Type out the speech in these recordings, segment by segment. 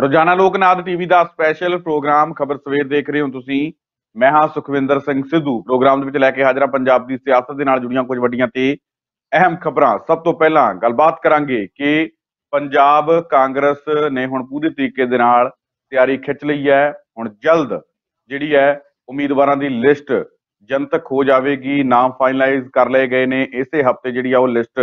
ਰੋਜ਼ਾਨਾ ਲੋਕਨਾਦ ਟੀਵੀ ਦਾ special programme ਖਬਰ ਸਵੇਰ ਦੇਖ ਰਹੇ ਹੋ ਤੁਸੀਂ ਮੈਂ ਹਾਂ ਸੁਖਵਿੰਦਰ ਸਿੰਘ ਸਿੱਧੂ ਪ੍ਰੋਗਰਾਮ ਦੇ ਵਿੱਚ ਲੈ ਕੇ ਹਾਜ਼ਰ ਹਾਂ ਪੰਜਾਬ ਦੀ ਸਿਆਸਤ ਦੇ ਨਾਲ ਜੁੜੀਆਂ ਕੁਝ ਵੱਡੀਆਂ ਤੇ ਅਹਿਮ ਖਬਰਾਂ ਸਭ ਤੋਂ ਪਹਿਲਾਂ ਗੱਲਬਾਤ ਕਰਾਂਗੇ ਕਿ ਪੰਜਾਬ ਕਾਂਗਰਸ ਨੇ ਹੁਣ ਪੂਰੀ ਤਰੀਕੇ ਦੇ ਨਾਲ ਤਿਆਰੀ ਖਿੱਚ ਲਈ ਹੈ ਹੁਣ ਜਲਦ ਜਿਹੜੀ ਹੈ ਉਮੀਦਵਾਰਾਂ ਦੀ ਲਿਸਟ ਜਨਤਕ ਹੋ ਜਾਵੇਗੀ ਨਾਮ ਫਾਈਨਲਾਈਜ਼ ਕਰ ਲਏ ਗਏ ਨੇ ਇਸੇ ਹਫਤੇ ਜਿਹੜੀ ਆ ਉਹ ਲਿਸਟ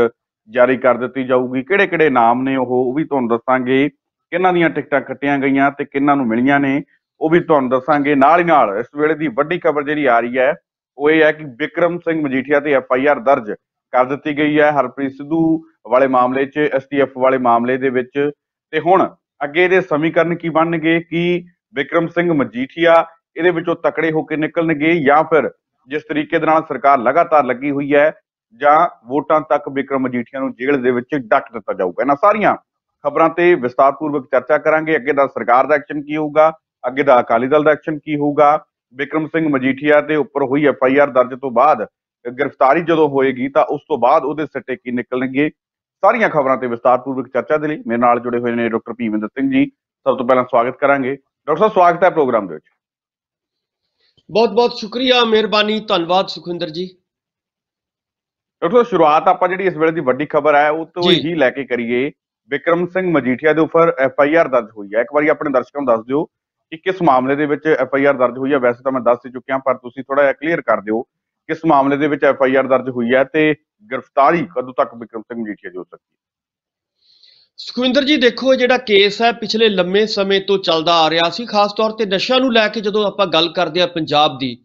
ਜਾਰੀ ਕਰ ਦਿੱਤੀ ਜਾਊਗੀ ਕਿਹੜੇ ਕਿਹੜੇ ਨਾਮ ਨੇ ਉਹ ਉਹ ਵੀ ਤੁਹਾਨੂੰ ਦੱਸਾਂਗੇ ਕਿਹਨਾਂ ਦੀਆਂ ਟਿਕਟਾਂ ਕੱਟੀਆਂ ਗਈਆਂ ਤੇ ਕਿਹਨਾਂ ਨੂੰ ਮਿਲੀਆਂ ਨੇ ਉਹ ਵੀ ਤੁਹਾਨੂੰ ਦੱਸਾਂਗੇ ਨਾਲ ਹੀ ਨਾਲ ਇਸ ਵੇਲੇ ਦੀ ਵੱਡੀ ਖਬਰ ਜਿਹੜੀ ਆ ਰਹੀ ਹੈ ਉਹ ਇਹ ਹੈ ਕਿ ਵਿਕਰਮ ਸਿੰਘ ਮਜੀਠੀਆ ਤੇ ਐਫ ਆਈ ਆਰ ਦਰਜ ਕਰ ਦਿੱਤੀ ਗਈ ਹੈ ਹਰਪ੍ਰੀਤ ਸਿੱਧੂ ਵਾਲੇ ਮਾਮਲੇ 'ਚ ਐਸਟੀਐਫ ਵਾਲੇ ਮਾਮਲੇ ਦੇ ਵਿੱਚ ਤੇ ਹੁਣ ਅੱਗੇ ਦੇ ਸਮੀਕਰਨ ਕੀ ਬਣਨਗੇ ਕਿ ਵਿਕਰਮ ਸਿੰਘ ਮਜੀਠੀਆ ਇਹਦੇ ਵਿੱਚੋਂ ਤਕੜੇ ਹੋ ਕੇ ਨਿਕਲਣਗੇ ਜਾਂ ਫਿਰ ਜਿਸ ਤਰੀਕੇ ਦੇ ਨਾਲ ਸਰਕਾਰ ਲਗਾਤਾਰ ਲੱਗੀ ਹੋਈ ਹੈ ਜਾਂ ਵੋਟਾਂ ਤੱਕ ਵਿਕਰਮ ਮਜੀਠੀਆ ਨੂੰ ਜੇਲ੍ਹ ਦੇ ਵਿੱਚ ਡੱਕ ਦਿੱਤਾ ਜਾਊਗਾ ਇਹਨਾਂ ਸਾਰੀਆਂ ਖਬਰਾਂ ਤੇ ਵਿਸਤਾਰਪੂਰਵਕ ਚਰਚਾ ਕਰਾਂਗੇ ਅੱਗੇ ਦਾ ਸਰਕਾਰ ਦਾ ਐਕਸ਼ਨ ਕੀ ਹੋਊਗਾ ਅੱਗੇ ਦਾ ਅਕਾਲੀ ਦਲ ਦਾ ਐਕਸ਼ਨ ਕੀ ਹੋਊਗਾ ਵਿਕਰਮ ਸਿੰਘ ਮਜੀਠੀਆ ਦੇ ਉੱਪਰ ਹੋਈ ਐਫ ਆਈ ਆਰ ਦਰਜ ਤੋਂ ਬਾਅਦ ਗ੍ਰਿਫਤਾਰੀ ਜਦੋਂ ਹੋਏਗੀ ਤਾਂ ਉਸ ਤੋਂ ਬਾਅਦ ਉਹਦੇ ਸਿੱਟੇ ਕੀ ਨਿਕਲਣਗੇ ਸਾਰੀਆਂ ਖਬਰਾਂ ਤੇ ਵਿਸਤਾਰਪੂਰਵਕ ਚਰਚਾ ਦੇ ਲਈ ਮੇਰੇ ਨਾਲ ਜੁੜੇ ਹੋਏ ਨੇ ਡਾਕਟਰ ਭੀਮਿੰਦਰ ਸਿੰਘ ਜੀ ਸਭ ਤੋਂ ਪਹਿਲਾਂ ਸਵਾਗਤ ਕਰਾਂਗੇ ਡਾਕਟਰ ਸਾਹਿਬ ਸਵਾਗਤ ਹੈ ਪ੍ਰੋਗਰਾਮ ਦੇ ਵਿੱਚ ਬਹੁਤ ਬਹੁਤ ਸ਼ੁਕਰੀਆ ਮਿਹਰਬਾਨੀ ਧੰਨਵਾਦ ਸੁਖਿੰਦਰ ਜੀ ਡਾਕਟਰ ਸ਼ੁਰੂਆਤ ਆਪਾਂ ਜਿਹੜੀ ਇਸ ਵੇਲੇ ਦੀ ਵੱਡੀ ਖਬਰ ਹੈ ਉਹ ਤੋਂ ਹੀ ਲੈ ਕੇ ਕਰੀਏ ਵਿਕਰਮ ਸਿੰਘ ਮਜੀਠੀਆ ਦੇ ਉੱਪਰ ਐਫ ਆਈ ਆਰ ਦਰਜ ਹੋਈ ਹੈ ਇੱਕ ਵਾਰੀ ਆਪਣੇ ਦਰਸ਼ਕਾਂ ਨੂੰ ਦੱਸ ਦਿਓ ਕਿ ਕਿਸ ਮਾਮਲੇ ਦੇ ਵਿੱਚ ਐਫ ਆਈ ਆਰ ਦਰਜ ਹੋਈ ਹੈ ਵੈਸੇ ਤਾਂ ਮੈਂ ਦੱਸ ਚੁੱਕਿਆ ਪਰ ਤੁਸੀਂ ਥੋੜਾ ਜਿਹਾ ਕਲੀਅਰ ਕਰ ਦਿਓ ਕਿਸ ਮਾਮਲੇ ਦੇ ਵਿੱਚ ਐਫ ਆਈ ਆਰ ਦਰਜ ਹੋਈ ਹੈ ਤੇ ਗ੍ਰਿਫਤਾਰੀ ਕਦੋਂ ਤੱਕ ਵਿਕਰਮ ਸਿੰਘ ਮਜੀਠੀਆ ਦੀ ਹੋ ਸਕਦੀ ਹੈ ਸੁਖਵਿੰਦਰ ਜੀ ਦੇਖੋ ਜਿਹੜਾ ਕੇਸ ਹੈ ਪਿਛਲੇ ਲੰਮੇ ਸਮੇਂ ਤੋਂ ਚੱਲਦਾ ਆ ਰਿਹਾ ਸੀ ਖਾਸ ਤੌਰ ਤੇ ਨਸ਼ਿਆਂ ਨੂੰ ਲੈ ਕੇ ਜਦੋਂ ਆਪਾਂ ਗੱਲ ਕਰਦੇ ਆ ਪੰਜਾਬ ਦੀ